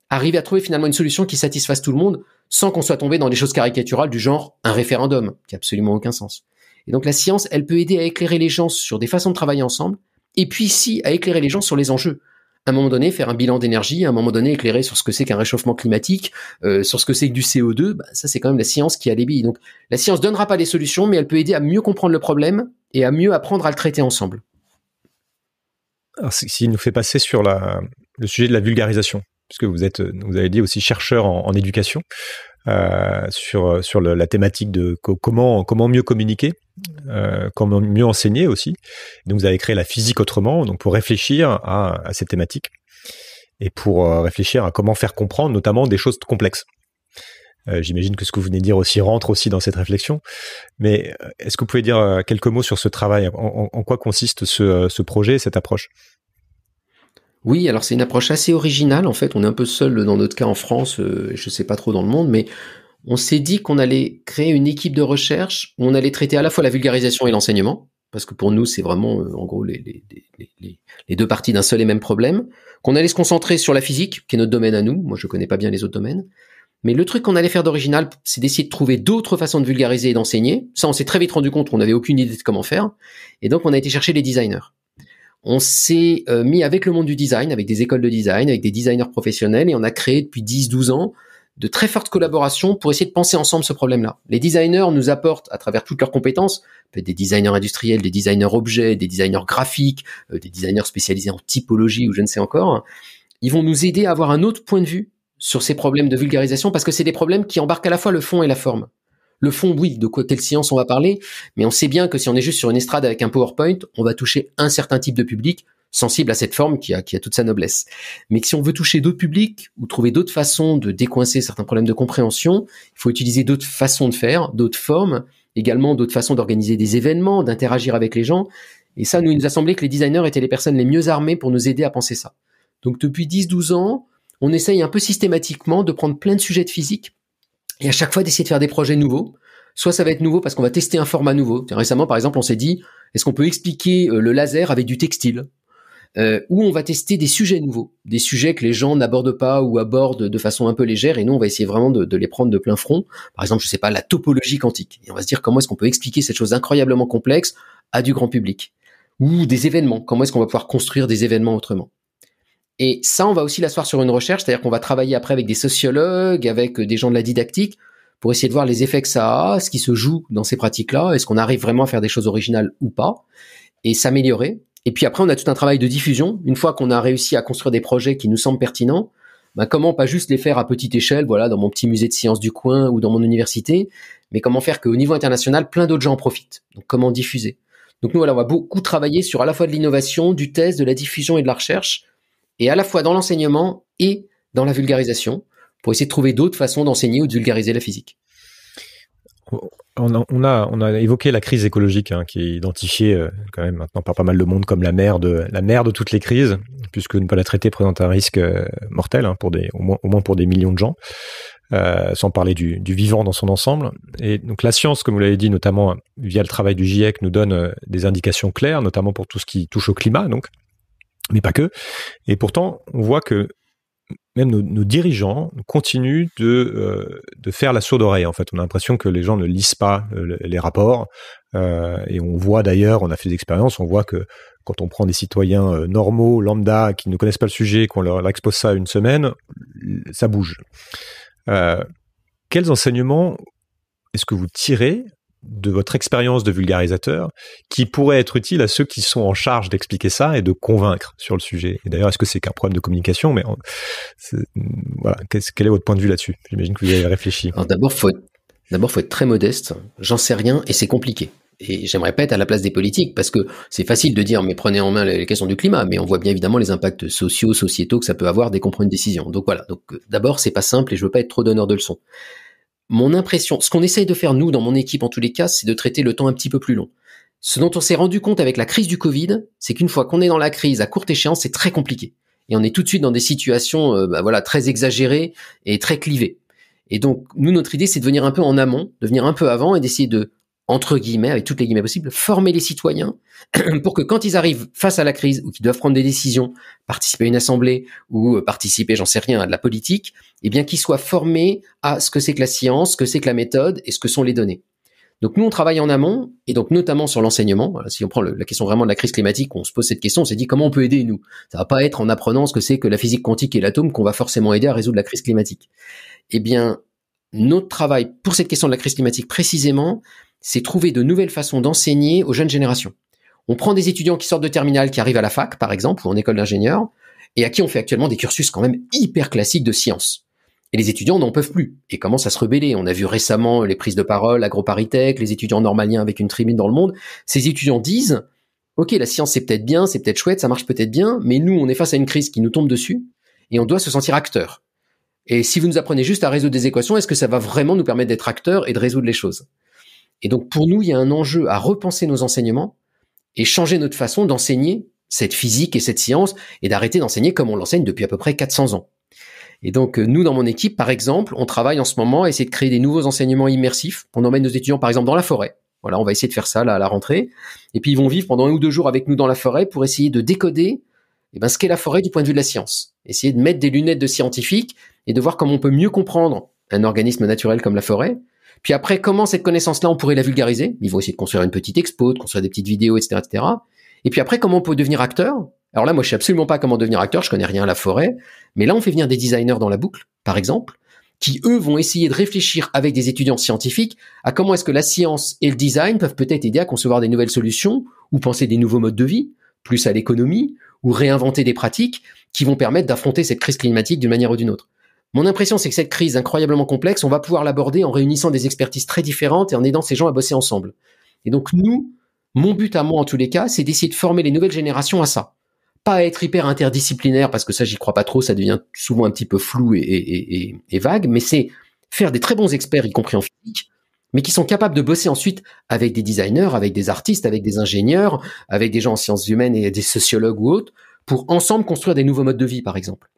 arriver à trouver finalement une solution qui satisfasse tout le monde sans qu'on soit tombé dans des choses caricaturales du genre un référendum, qui n'a absolument aucun sens. Et donc la science, elle peut aider à éclairer les gens sur des façons de travailler ensemble, et puis si, à éclairer les gens sur les enjeux à un moment donné, faire un bilan d'énergie, à un moment donné, éclairer sur ce que c'est qu'un réchauffement climatique, euh, sur ce que c'est que du CO2, bah, ça c'est quand même la science qui a les billes. Donc la science donnera pas les solutions, mais elle peut aider à mieux comprendre le problème et à mieux apprendre à le traiter ensemble. Alors, s'il nous fait passer sur la, le sujet de la vulgarisation, puisque vous êtes, vous avez dit aussi chercheur en éducation. Euh, sur sur la thématique de comment comment mieux communiquer, euh, comment mieux enseigner aussi. Donc vous avez créé la physique autrement, donc pour réfléchir à, à ces thématiques et pour euh, réfléchir à comment faire comprendre notamment des choses complexes. J'imagine que ce que vous venez de dire aussi rentre aussi dans cette réflexion. Mais est-ce que vous pouvez dire quelques mots sur ce travail en, en quoi consiste ce, ce projet, cette approche oui, alors c'est une approche assez originale. En fait, on est un peu seul dans notre cas en France, euh, je ne sais pas trop dans le monde, mais on s'est dit qu'on allait créer une équipe de recherche où on allait traiter à la fois la vulgarisation et l'enseignement, parce que pour nous, c'est vraiment, euh, en gros, les, les deux parties d'un seul et même problème, qu'on allait se concentrer sur la physique, qui est notre domaine à nous. Moi, je ne connais pas bien les autres domaines. Mais le truc qu'on allait faire d'original, c'est d'essayer de trouver d'autres façons de vulgariser et d'enseigner. Ça, on s'est très vite rendu compte qu'on n'avait aucune idée de comment faire. Et donc, on a été chercher les designers on s'est euh, mis avec le monde du design, avec des écoles de design, avec des designers professionnels, et on a créé depuis 10-12 ans de très fortes collaborations pour essayer de penser ensemble ce problème-là. Les designers nous apportent, à travers toutes leurs compétences, des designers industriels, des designers objets, des designers graphiques, euh, des designers spécialisés en typologie ou je ne sais encore, ils vont nous aider à avoir un autre point de vue sur ces problèmes de vulgarisation parce que c'est des problèmes qui embarquent à la fois le fond et la forme. Le fond, oui, de quoi, quelle science on va parler, mais on sait bien que si on est juste sur une estrade avec un PowerPoint, on va toucher un certain type de public sensible à cette forme qui a, qui a toute sa noblesse. Mais si on veut toucher d'autres publics ou trouver d'autres façons de décoincer certains problèmes de compréhension, il faut utiliser d'autres façons de faire, d'autres formes, également d'autres façons d'organiser des événements, d'interagir avec les gens. Et ça, nous, il nous a semblé que les designers étaient les personnes les mieux armées pour nous aider à penser ça. Donc depuis 10-12 ans, on essaye un peu systématiquement de prendre plein de sujets de physique et à chaque fois d'essayer de faire des projets nouveaux. Soit ça va être nouveau parce qu'on va tester un format nouveau. Récemment, par exemple, on s'est dit, est-ce qu'on peut expliquer euh, le laser avec du textile euh, Ou on va tester des sujets nouveaux, des sujets que les gens n'abordent pas ou abordent de façon un peu légère, et nous, on va essayer vraiment de, les prendre de plein front. Par exemple, je sais pas, la topologie quantique. Et on va se dire, comment est-ce qu'on peut expliquer cette chose incroyablement complexe à du grand public Ou des événements, comment est-ce qu'on va pouvoir construire des événements autrement et ça, on va aussi l'asseoir sur une recherche, c'est-à-dire qu'on va travailler après avec des sociologues, avec euh, des gens de la didactique, pour essayer de voir les effets que ça a, ce qui se joue dans ces pratiques-là, est-ce qu'on arrive vraiment à faire des choses originales ou pas, et s'améliorer. Et puis après, on a tout un travail de diffusion. Une fois qu'on a réussi à construire des projets qui nous semblent pertinents, ben, comment pas juste les faire à petite échelle, voilà, dans mon petit musée de sciences du coin ou dans mon université, mais comment faire qu'au niveau international, plein d'autres gens en profitent. Donc comment diffuser. Donc nous, voilà, on va beaucoup travailler sur à la fois de l'innovation, du test, de la diffusion et de la recherche et à la fois dans l'enseignement et dans la vulgarisation, pour essayer de trouver d'autres façons d'enseigner ou de vulgariser la physique. On a, on a, évoqué la crise écologique hein, qui est identifiée euh, quand même maintenant par pas mal de monde comme la mère de, la mère de toutes les crises, puisque ne pas la traiter présente un risque euh, mortel, hein, pour des, au moins, au, moins, pour des millions de gens, euh, sans parler du, du, vivant dans son ensemble. Et donc la science, comme vous l'avez dit, notamment via le travail du GIEC, nous donne des indications claires, notamment pour tout ce qui touche au climat. Donc mais pas que. Et pourtant, on voit que même nos, dirigeants continuent de, euh, de, faire la sourde oreille. En fait, on a l'impression que les gens ne lisent pas euh, les rapports. Euh, et on voit d'ailleurs, on a fait des expériences, on voit que quand on prend des citoyens normaux, lambda, qui ne connaissent pas le sujet, qu'on leur, leur expose ça une semaine, ça bouge. quels enseignements est-ce que vous tirez de votre expérience de vulgarisateur qui pourrait être utile à ceux qui sont en charge d'expliquer ça et de convaincre sur le sujet. Et d'ailleurs, est-ce que c'est qu'un problème de communication Mais voilà, quel est votre point de vue là-dessus J'imagine que vous y avez réfléchi. D'abord, faut d'abord faut être très modeste. J'en sais rien et c'est compliqué. Et j'aimerais pas être à la place des politiques parce que c'est facile de dire mais prenez en main les questions du climat, mais on voit bien évidemment les impacts sociaux, sociétaux que ça peut avoir dès qu'on prend une décision. Donc voilà. Donc euh, d'abord c'est pas simple et je veux pas être trop donneur de leçons mon impression, ce qu'on essaye de faire nous dans mon équipe en tous les cas, c'est de traiter le temps un petit peu plus long. Ce dont on s'est rendu compte avec la crise du Covid, c'est qu'une fois qu'on est dans la crise à courte échéance, c'est très compliqué. Et on est tout de suite dans des situations euh, bah voilà très exagérées et très clivées. Et donc nous, notre idée, c'est de venir un peu en amont, de venir un peu avant et d'essayer de entre guillemets, avec toutes les guillemets possibles, former les citoyens pour que quand ils arrivent face à la crise ou qu'ils doivent prendre des décisions, participer à une assemblée ou euh, participer, j'en sais rien, à de la politique, eh bien qu'ils soient formés à ce que c'est que la science, ce que c'est que la méthode et ce que sont les données. Donc nous, on travaille en amont et donc notamment sur l'enseignement. Si on prend la question vraiment de la crise climatique, on se pose cette question, on s'est dit comment on peut aider nous Ça va pas être en apprenant ce que c'est que la physique quantique et l'atome qu'on va forcément aider à résoudre la crise climatique. Eh bien, notre travail pour cette question de la crise climatique précisément, c'est trouver de nouvelles façons d'enseigner aux jeunes générations. On prend des étudiants qui sortent de terminale, qui arrivent à la fac, par exemple, ou en école d'ingénieur, et à qui on fait actuellement des cursus quand même hyper classiques de sciences. Et les étudiants n'en peuvent plus et commencent à se rebeller. On a vu récemment les prises de parole, l'agro-paritech, les étudiants normaliens avec une tribune dans le monde. Ces étudiants disent, OK, la science c'est peut-être bien, c'est peut-être chouette, ça marche peut-être bien, mais nous, on est face à une crise qui nous tombe dessus et on doit se sentir acteur. Et si vous nous apprenez juste à résoudre des équations, est-ce que ça va vraiment nous permettre d'être acteurs et de résoudre les choses et donc pour nous, il y a un enjeu à repenser nos enseignements et changer notre façon d'enseigner cette physique et cette science et d'arrêter d'enseigner comme on l'enseigne depuis à peu près 400 ans. Et donc euh, nous, dans mon équipe, par exemple, on travaille en ce moment à essayer de créer des nouveaux enseignements immersifs. On emmène nos étudiants, par exemple, dans la forêt. Voilà, on va essayer de faire ça là, à la rentrée. Et puis ils vont vivre pendant un ou deux jours avec nous dans la forêt pour essayer de décoder eh ben, ce qu'est la forêt du point de vue de la science. Essayer de mettre des lunettes de scientifiques et de voir comment on peut mieux comprendre un organisme naturel comme la forêt, puis après, comment cette connaissance-là, on pourrait la vulgariser Ils vont essayer de construire une petite expo, de construire des petites vidéos, etc., etc. Et puis après, comment on peut devenir acteur Alors là, moi, je sais absolument pas comment devenir acteur. Je connais rien à la forêt. Mais là, on fait venir des designers dans la boucle, par exemple, qui eux vont essayer de réfléchir avec des étudiants scientifiques à comment est-ce que la science et le design peuvent peut-être aider à concevoir des nouvelles solutions ou penser des nouveaux modes de vie, plus à l'économie ou réinventer des pratiques qui vont permettre d'affronter cette crise climatique d'une manière ou d'une autre. Mon impression, c'est que cette crise incroyablement complexe, on va pouvoir l'aborder en réunissant des expertises très différentes et en aidant ces gens à bosser ensemble. Et donc, nous, mon but à moi, en tous les cas, c'est d'essayer de former les nouvelles générations à ça. Pas à être hyper interdisciplinaire, parce que ça, j'y crois pas trop, ça devient souvent un petit peu flou et, vague, mais c'est faire des très bons experts, y compris en physique, mais qui sont capables de bosser ensuite avec des designers, avec des artistes, avec des ingénieurs, avec des gens en sciences humaines et des sociologues ou autres, pour ensemble construire des nouveaux modes de vie, par exemple.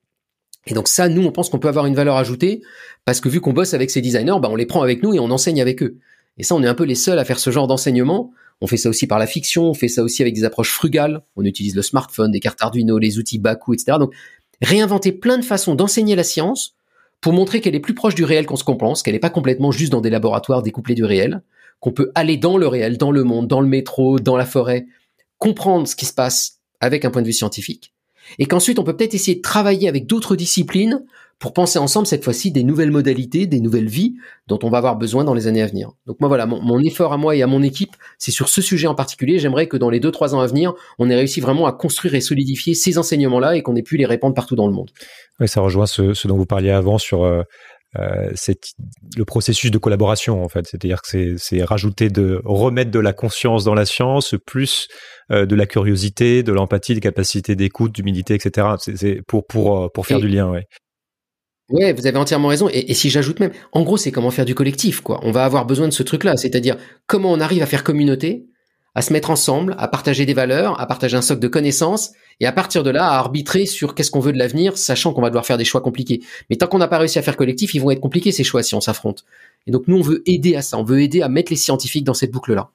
Et donc ça, nous, on pense qu'on peut avoir une valeur ajoutée parce que vu qu'on bosse avec ces designers, bah, on les prend avec nous et on enseigne avec eux. Et ça, on est un peu les seuls à faire ce genre d'enseignement. On fait ça aussi par la fiction, on fait ça aussi avec des approches frugales. On utilise le smartphone, des cartes Arduino, les outils Baku, etc. Donc, réinventer plein de façons d'enseigner la science pour montrer qu'elle est plus proche du réel qu'on se compense, qu'elle n'est pas complètement juste dans des laboratoires découplés du réel, qu'on peut aller dans le réel, dans le monde, dans le métro, dans la forêt, comprendre ce qui se passe avec un point de vue scientifique, et qu'ensuite on peut peut-être essayer de travailler avec d'autres disciplines pour penser ensemble cette fois-ci des nouvelles modalités, des nouvelles vies dont on va avoir besoin dans les années à venir. Donc moi voilà, mon, effort à moi et à mon équipe, c'est sur ce sujet en particulier. J'aimerais que dans les deux trois ans à venir, on ait réussi vraiment à construire et solidifier ces enseignements-là et qu'on ait pu les répandre partout dans le monde. Oui, ça rejoint ce, dont vous parliez avant sur euh, euh, c'est le processus de collaboration en fait. C'est-à-dire que c'est rajouter de remettre de la conscience dans la science, plus euh, de la curiosité, de l'empathie, des capacité d'écoute, d'humilité, etc. C'est pour pour euh, faire du lien, ouais. Ouais, vous avez entièrement raison. Et, et si j'ajoute même, en gros, c'est comment faire du collectif, quoi. On va avoir besoin de ce truc-là, c'est-à-dire comment on arrive à faire communauté à se mettre ensemble, à partager des valeurs, à partager un socle de connaissances, et à partir de là, à arbitrer sur qu'est-ce qu'on veut de l'avenir, sachant qu'on va devoir faire des choix compliqués. Mais tant qu'on n'a pas réussi à faire collectif, ils vont être compliqués ces choix si on s'affronte. Et donc nous, on veut aider à ça, on veut aider à mettre les scientifiques dans cette boucle-là.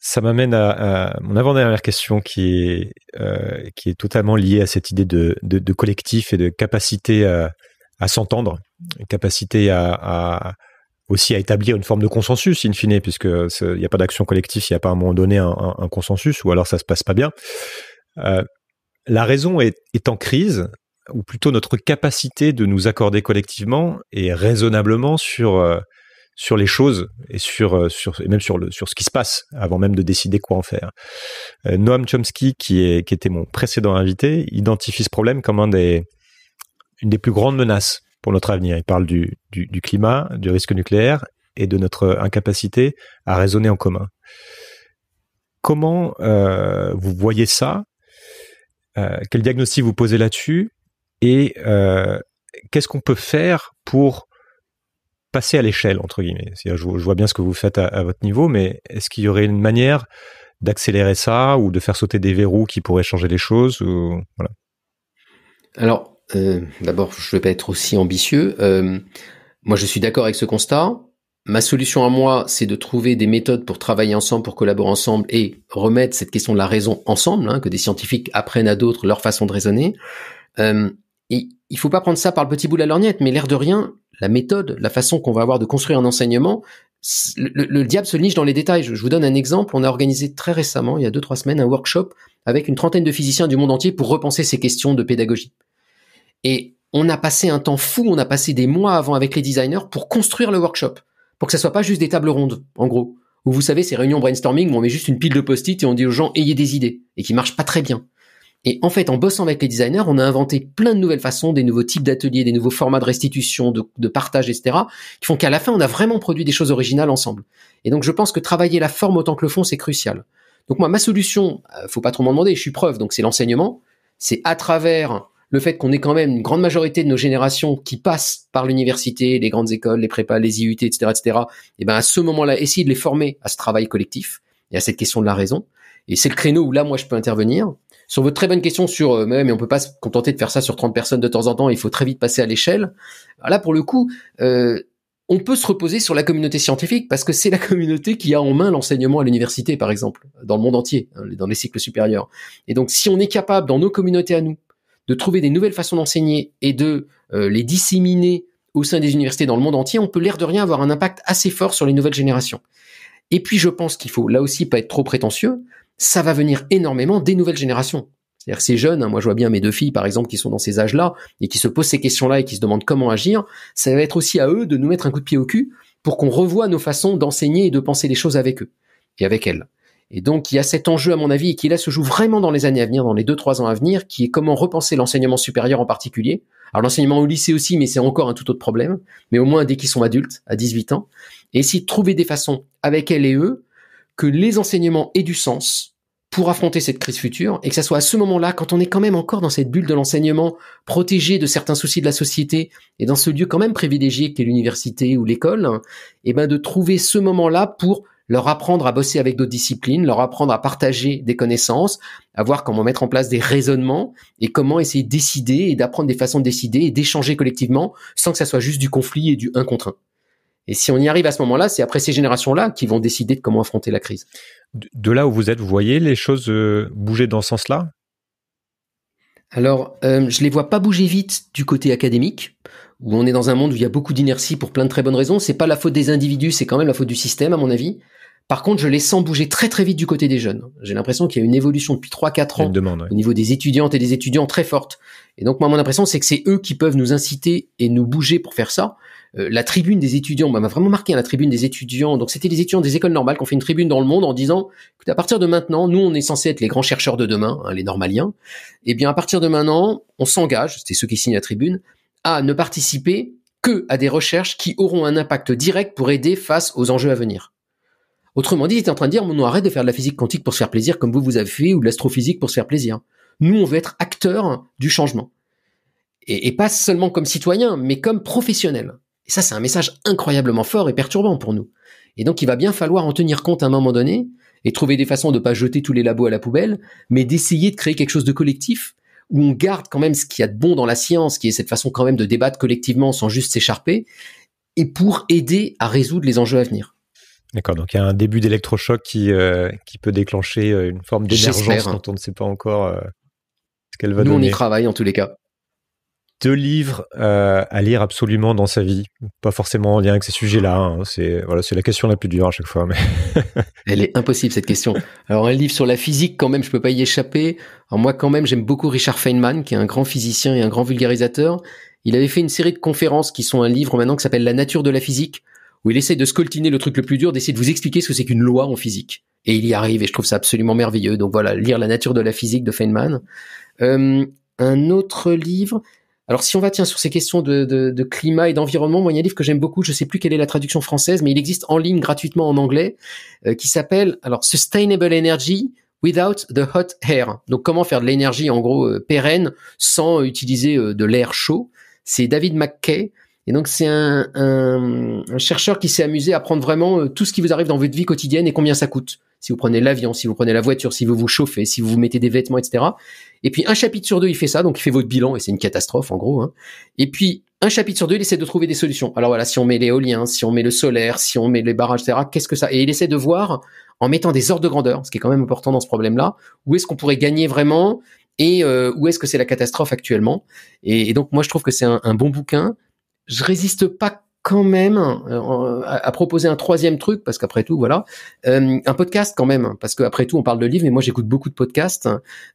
Ça m'amène à, mon avant-dernière question qui est, euh, qui est totalement liée à cette idée de, de, collectif et de capacité à, à s'entendre, capacité à aussi à établir une forme de consensus in fine, puisque il n'y a pas d'action collective, il n'y a pas à un moment donné un, consensus, ou alors ça se passe pas bien. Euh, la raison est, en crise, ou plutôt notre capacité de nous accorder collectivement et raisonnablement sur euh, sur les choses et sur euh, sur même sur le sur ce qui se passe avant même de décider quoi en faire. Noam Chomsky, qui est qui était mon précédent invité, identifie ce problème comme un des une des plus grandes menaces pour notre avenir. Il parle du, climat, du risque nucléaire et de notre incapacité à raisonner en commun. Comment euh, vous voyez ça euh, Quel diagnostic vous posez là-dessus Et euh, qu'est-ce qu'on peut faire pour passer à l'échelle, entre guillemets je, vois bien ce que vous faites à, votre niveau, mais est-ce qu'il y aurait une manière d'accélérer ça ou de faire sauter des verrous qui pourraient changer les choses Alors, euh, d'abord, je ne vais pas être aussi ambitieux. Euh, moi, je suis d'accord avec ce constat. Ma solution à moi, c'est de trouver des méthodes pour travailler ensemble, pour collaborer ensemble et remettre cette question de la raison ensemble, hein, que des scientifiques apprennent à d'autres leur façon de raisonner. Euh, et il faut pas prendre ça par le petit bout de la lorgnette, mais l'air de rien, la méthode, la façon qu'on va avoir de construire un enseignement, le, diable se niche dans les détails. Je, je, vous donne un exemple. On a organisé très récemment, il y a deux trois semaines, un workshop avec une trentaine de physiciens du monde entier pour repenser ces questions de pédagogie. Et on a passé un temps fou, on a passé des mois avant avec les designers pour construire le workshop, pour que ça soit pas juste des tables rondes, en gros, où vous savez ces réunions brainstorming où on met juste une pile de post-it et on dit aux gens ayez des idées et qui marchent pas très bien. Et en fait, en bossant avec les designers, on a inventé plein de nouvelles façons, des nouveaux types d'ateliers, des nouveaux formats de restitution, de, de partage, etc., qui font qu'à la fin, on a vraiment produit des choses originales ensemble. Et donc, je pense que travailler la forme autant que le fond, c'est crucial. Donc moi, ma solution, euh, faut pas trop m'en demander, je suis preuve, donc c'est l'enseignement, c'est à travers le fait qu'on ait quand même une grande majorité de nos générations qui passent par l'université, les grandes écoles, les prépas, les IUT, etc., etc., et eh ben à ce moment-là, essayer de les former à ce travail collectif et à cette question de la raison. Et c'est le créneau où là, moi, je peux intervenir. Sur votre très bonne question sur, euh, mais on peut pas se contenter de faire ça sur 30 personnes de temps en temps, il faut très vite passer à l'échelle. Ah, là, pour le coup, euh, on peut se reposer sur la communauté scientifique parce que c'est la communauté qui a en main l'enseignement à l'université, par exemple, dans le monde entier, hein, dans les cycles supérieurs. Et donc, si on est capable, dans nos communautés à nous, de trouver des nouvelles façons d'enseigner et de euh, les disséminer au sein des universités dans le monde entier, on peut l'air de rien avoir un impact assez fort sur les nouvelles générations. Et puis je pense qu'il faut là aussi pas être trop prétentieux, ça va venir énormément des nouvelles générations. C'est-à-dire ces jeunes, hein, moi je vois bien mes deux filles par exemple qui sont dans ces âges-là et qui se posent ces questions-là et qui se demandent comment agir, ça va être aussi à eux de nous mettre un coup de pied au cul pour qu'on revoie nos façons d'enseigner et de penser les choses avec eux et avec elles. Et donc, il y a cet enjeu, à mon avis, et qui là se joue vraiment dans les années à venir, dans les deux, trois ans à venir, qui est comment repenser l'enseignement supérieur en particulier. Alors, l'enseignement au lycée aussi, mais c'est encore un tout autre problème. Mais au moins, dès qu'ils sont adultes, à 18 ans, et essayer de trouver des façons, avec elles et eux, que les enseignements aient du sens pour affronter cette crise future, et que ça soit à ce moment-là, quand on est quand même encore dans cette bulle de l'enseignement, protégé de certains soucis de la société, et dans ce lieu quand même privilégié qu'est l'université ou l'école, hein, et ben de trouver ce moment-là pour leur apprendre à bosser avec d'autres disciplines, leur apprendre à partager des connaissances, à voir comment mettre en place des raisonnements et comment essayer de décider et d'apprendre des façons de décider et d'échanger collectivement sans que ça soit juste du conflit et du un contre un. Et si on y arrive à ce moment-là, c'est après ces générations-là qui vont décider de comment affronter la crise. De là où vous êtes, vous voyez les choses euh, bouger dans ce sens-là Alors, je euh, je les vois pas bouger vite du côté académique, où on est dans un monde où il y a beaucoup d'inertie pour plein de très bonnes raisons. C'est pas la faute des individus, c'est quand même la faute du système, à mon avis. Par contre, je les sens bouger très très vite du côté des jeunes. J'ai l'impression qu'il y a une évolution depuis 3-4 ans au niveau des étudiantes et des étudiants très forte. Et donc, moi, mon impression, c'est que c'est eux qui peuvent nous inciter et nous bouger pour faire ça. Euh, la tribune des étudiants bah, m'a vraiment marqué, hein, la tribune des étudiants. Donc, c'était les étudiants des écoles normales qui ont fait une tribune dans le monde en disant, écoute, à partir de maintenant, nous, on est censés être les grands chercheurs de demain, hein, les normaliens. Et eh bien, à partir de maintenant, on s'engage, c'était ceux qui signent la tribune, à ne participer que à des recherches qui auront un impact direct pour aider face aux enjeux à venir. Autrement dit, il était en train de dire, on arrête de faire de la physique quantique pour se faire plaisir, comme vous vous avez fait, ou de l'astrophysique pour se faire plaisir. Nous, on veut être acteurs du changement. Et, et pas seulement comme citoyens, mais comme professionnels. Et ça, c'est un message incroyablement fort et perturbant pour nous. Et donc, il va bien falloir en tenir compte à un moment donné et trouver des façons de ne pas jeter tous les labos à la poubelle, mais d'essayer de créer quelque chose de collectif où on garde quand même ce qu'il y a de bon dans la science, qui est cette façon quand même de débattre collectivement sans juste s'écharper, et pour aider à résoudre les enjeux à venir. D'accord, donc il y a un début d'électrochoc qui, euh, qui peut déclencher euh, une forme d'émergence dont on ne sait pas encore euh, ce qu'elle va donner. Nous, on y travaille en tous les cas. Deux livres à lire absolument dans sa vie, pas forcément en lien avec ces sujets-là. Hein. C'est voilà, c'est la question la plus dure à chaque fois. Mais Elle est impossible cette question. Alors un livre sur la physique, quand même, je peux pas y échapper. moi, quand même, j'aime beaucoup Richard Feynman, qui est un grand physicien et un grand vulgarisateur. Il avait fait une série de conférences qui sont un livre maintenant qui s'appelle La nature de la physique où il essaie de scoltiner le truc le plus dur, d'essayer de vous expliquer ce que c'est qu'une loi en physique. Et il y arrive, et je trouve ça absolument merveilleux. Donc voilà, lire La nature de la physique de Feynman. Euh, un autre livre. Alors si on va tiens sur ces questions de, climat et d'environnement, moi il y a un livre que j'aime beaucoup, je sais plus quelle est la traduction française, mais il existe en ligne gratuitement en anglais, euh, qui s'appelle alors Sustainable Energy Without the Hot Air. Donc comment faire de l'énergie en gros euh, pérenne sans utiliser de l'air chaud. C'est David McKay et donc c'est un, un, un, chercheur qui s'est amusé à prendre vraiment euh, tout ce qui vous arrive dans votre vie quotidienne et combien ça coûte. Si vous prenez l'avion, si vous prenez la voiture, si vous vous chauffez, si vous vous mettez des vêtements, etc. Et puis un chapitre sur deux, il fait ça, donc il fait votre bilan et c'est une catastrophe en gros. Hein. Et puis un chapitre sur deux, il essaie de trouver des solutions. Alors voilà, si on met l'éolien, si on met le solaire, si on met les barrages, etc. Qu'est-ce que ça Et il essaie de voir en mettant des ordres de grandeur, ce qui est quand même important dans ce problème-là, où est-ce qu'on pourrait gagner vraiment et euh, où est-ce que c'est la catastrophe actuellement. Et, donc moi je trouve que c'est un bon bouquin je résiste pas quand même euh, à, proposer un troisième truc parce qu'après tout voilà euh, un podcast quand même parce qu'après tout on parle de livres mais moi j'écoute beaucoup de podcasts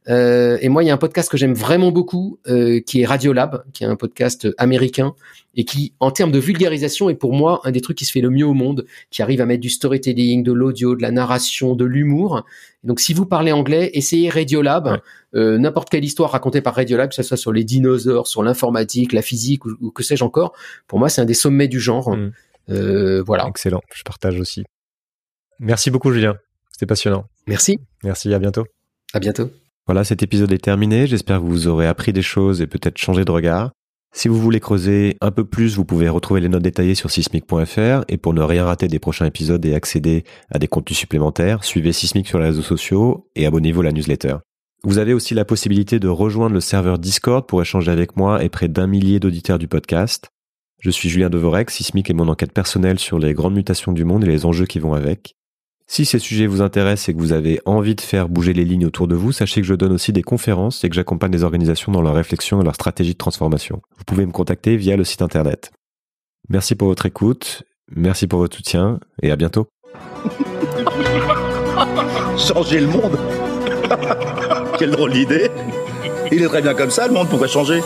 euh, et moi il y a un podcast que j'aime vraiment beaucoup qui est Radiolab qui est un podcast américain et qui, en termes de vulgarisation, est pour moi un des trucs qui se fait le mieux au monde, qui arrive à mettre du storytelling, de l'audio, de la narration, de l'humour. Donc, si vous parlez anglais, essayez Radiolab. Euh, n'importe quelle histoire racontée par Radiolab, que ce soit sur les dinosaures, sur l'informatique, la physique ou, que sais-je encore, pour moi, c'est un des sommets du genre. Mm. Euh, voilà. Excellent. Je partage aussi. Merci beaucoup, Julien. C'était passionnant. Merci. Merci. À bientôt. À bientôt. Voilà, cet épisode est terminé. J'espère que vous aurez appris des choses et peut-être changé de regard. Si vous voulez creuser un peu plus, vous pouvez retrouver les notes détaillées sur sismic.fr et pour ne rien rater des prochains épisodes et accéder à des contenus supplémentaires, suivez Sismic sur les réseaux sociaux et abonnez-vous à la newsletter. Vous avez aussi la possibilité de rejoindre le serveur Discord pour échanger avec moi et près d'un millier d'auditeurs du podcast. Je suis Julien Devorec, Sismic est mon enquête personnelle sur les grandes mutations du monde et les enjeux qui vont avec. Si ces sujets vous intéressent et que vous avez envie de faire bouger les lignes autour de vous, sachez que je donne aussi des conférences et que j'accompagne les organisations dans leur réflexion et leur stratégie de transformation. Vous pouvez me contacter via le site internet. Merci pour votre écoute, merci pour votre soutien et à bientôt. changer le monde Quelle drôle d'idée Il est très bien comme ça, le monde pourrait changer.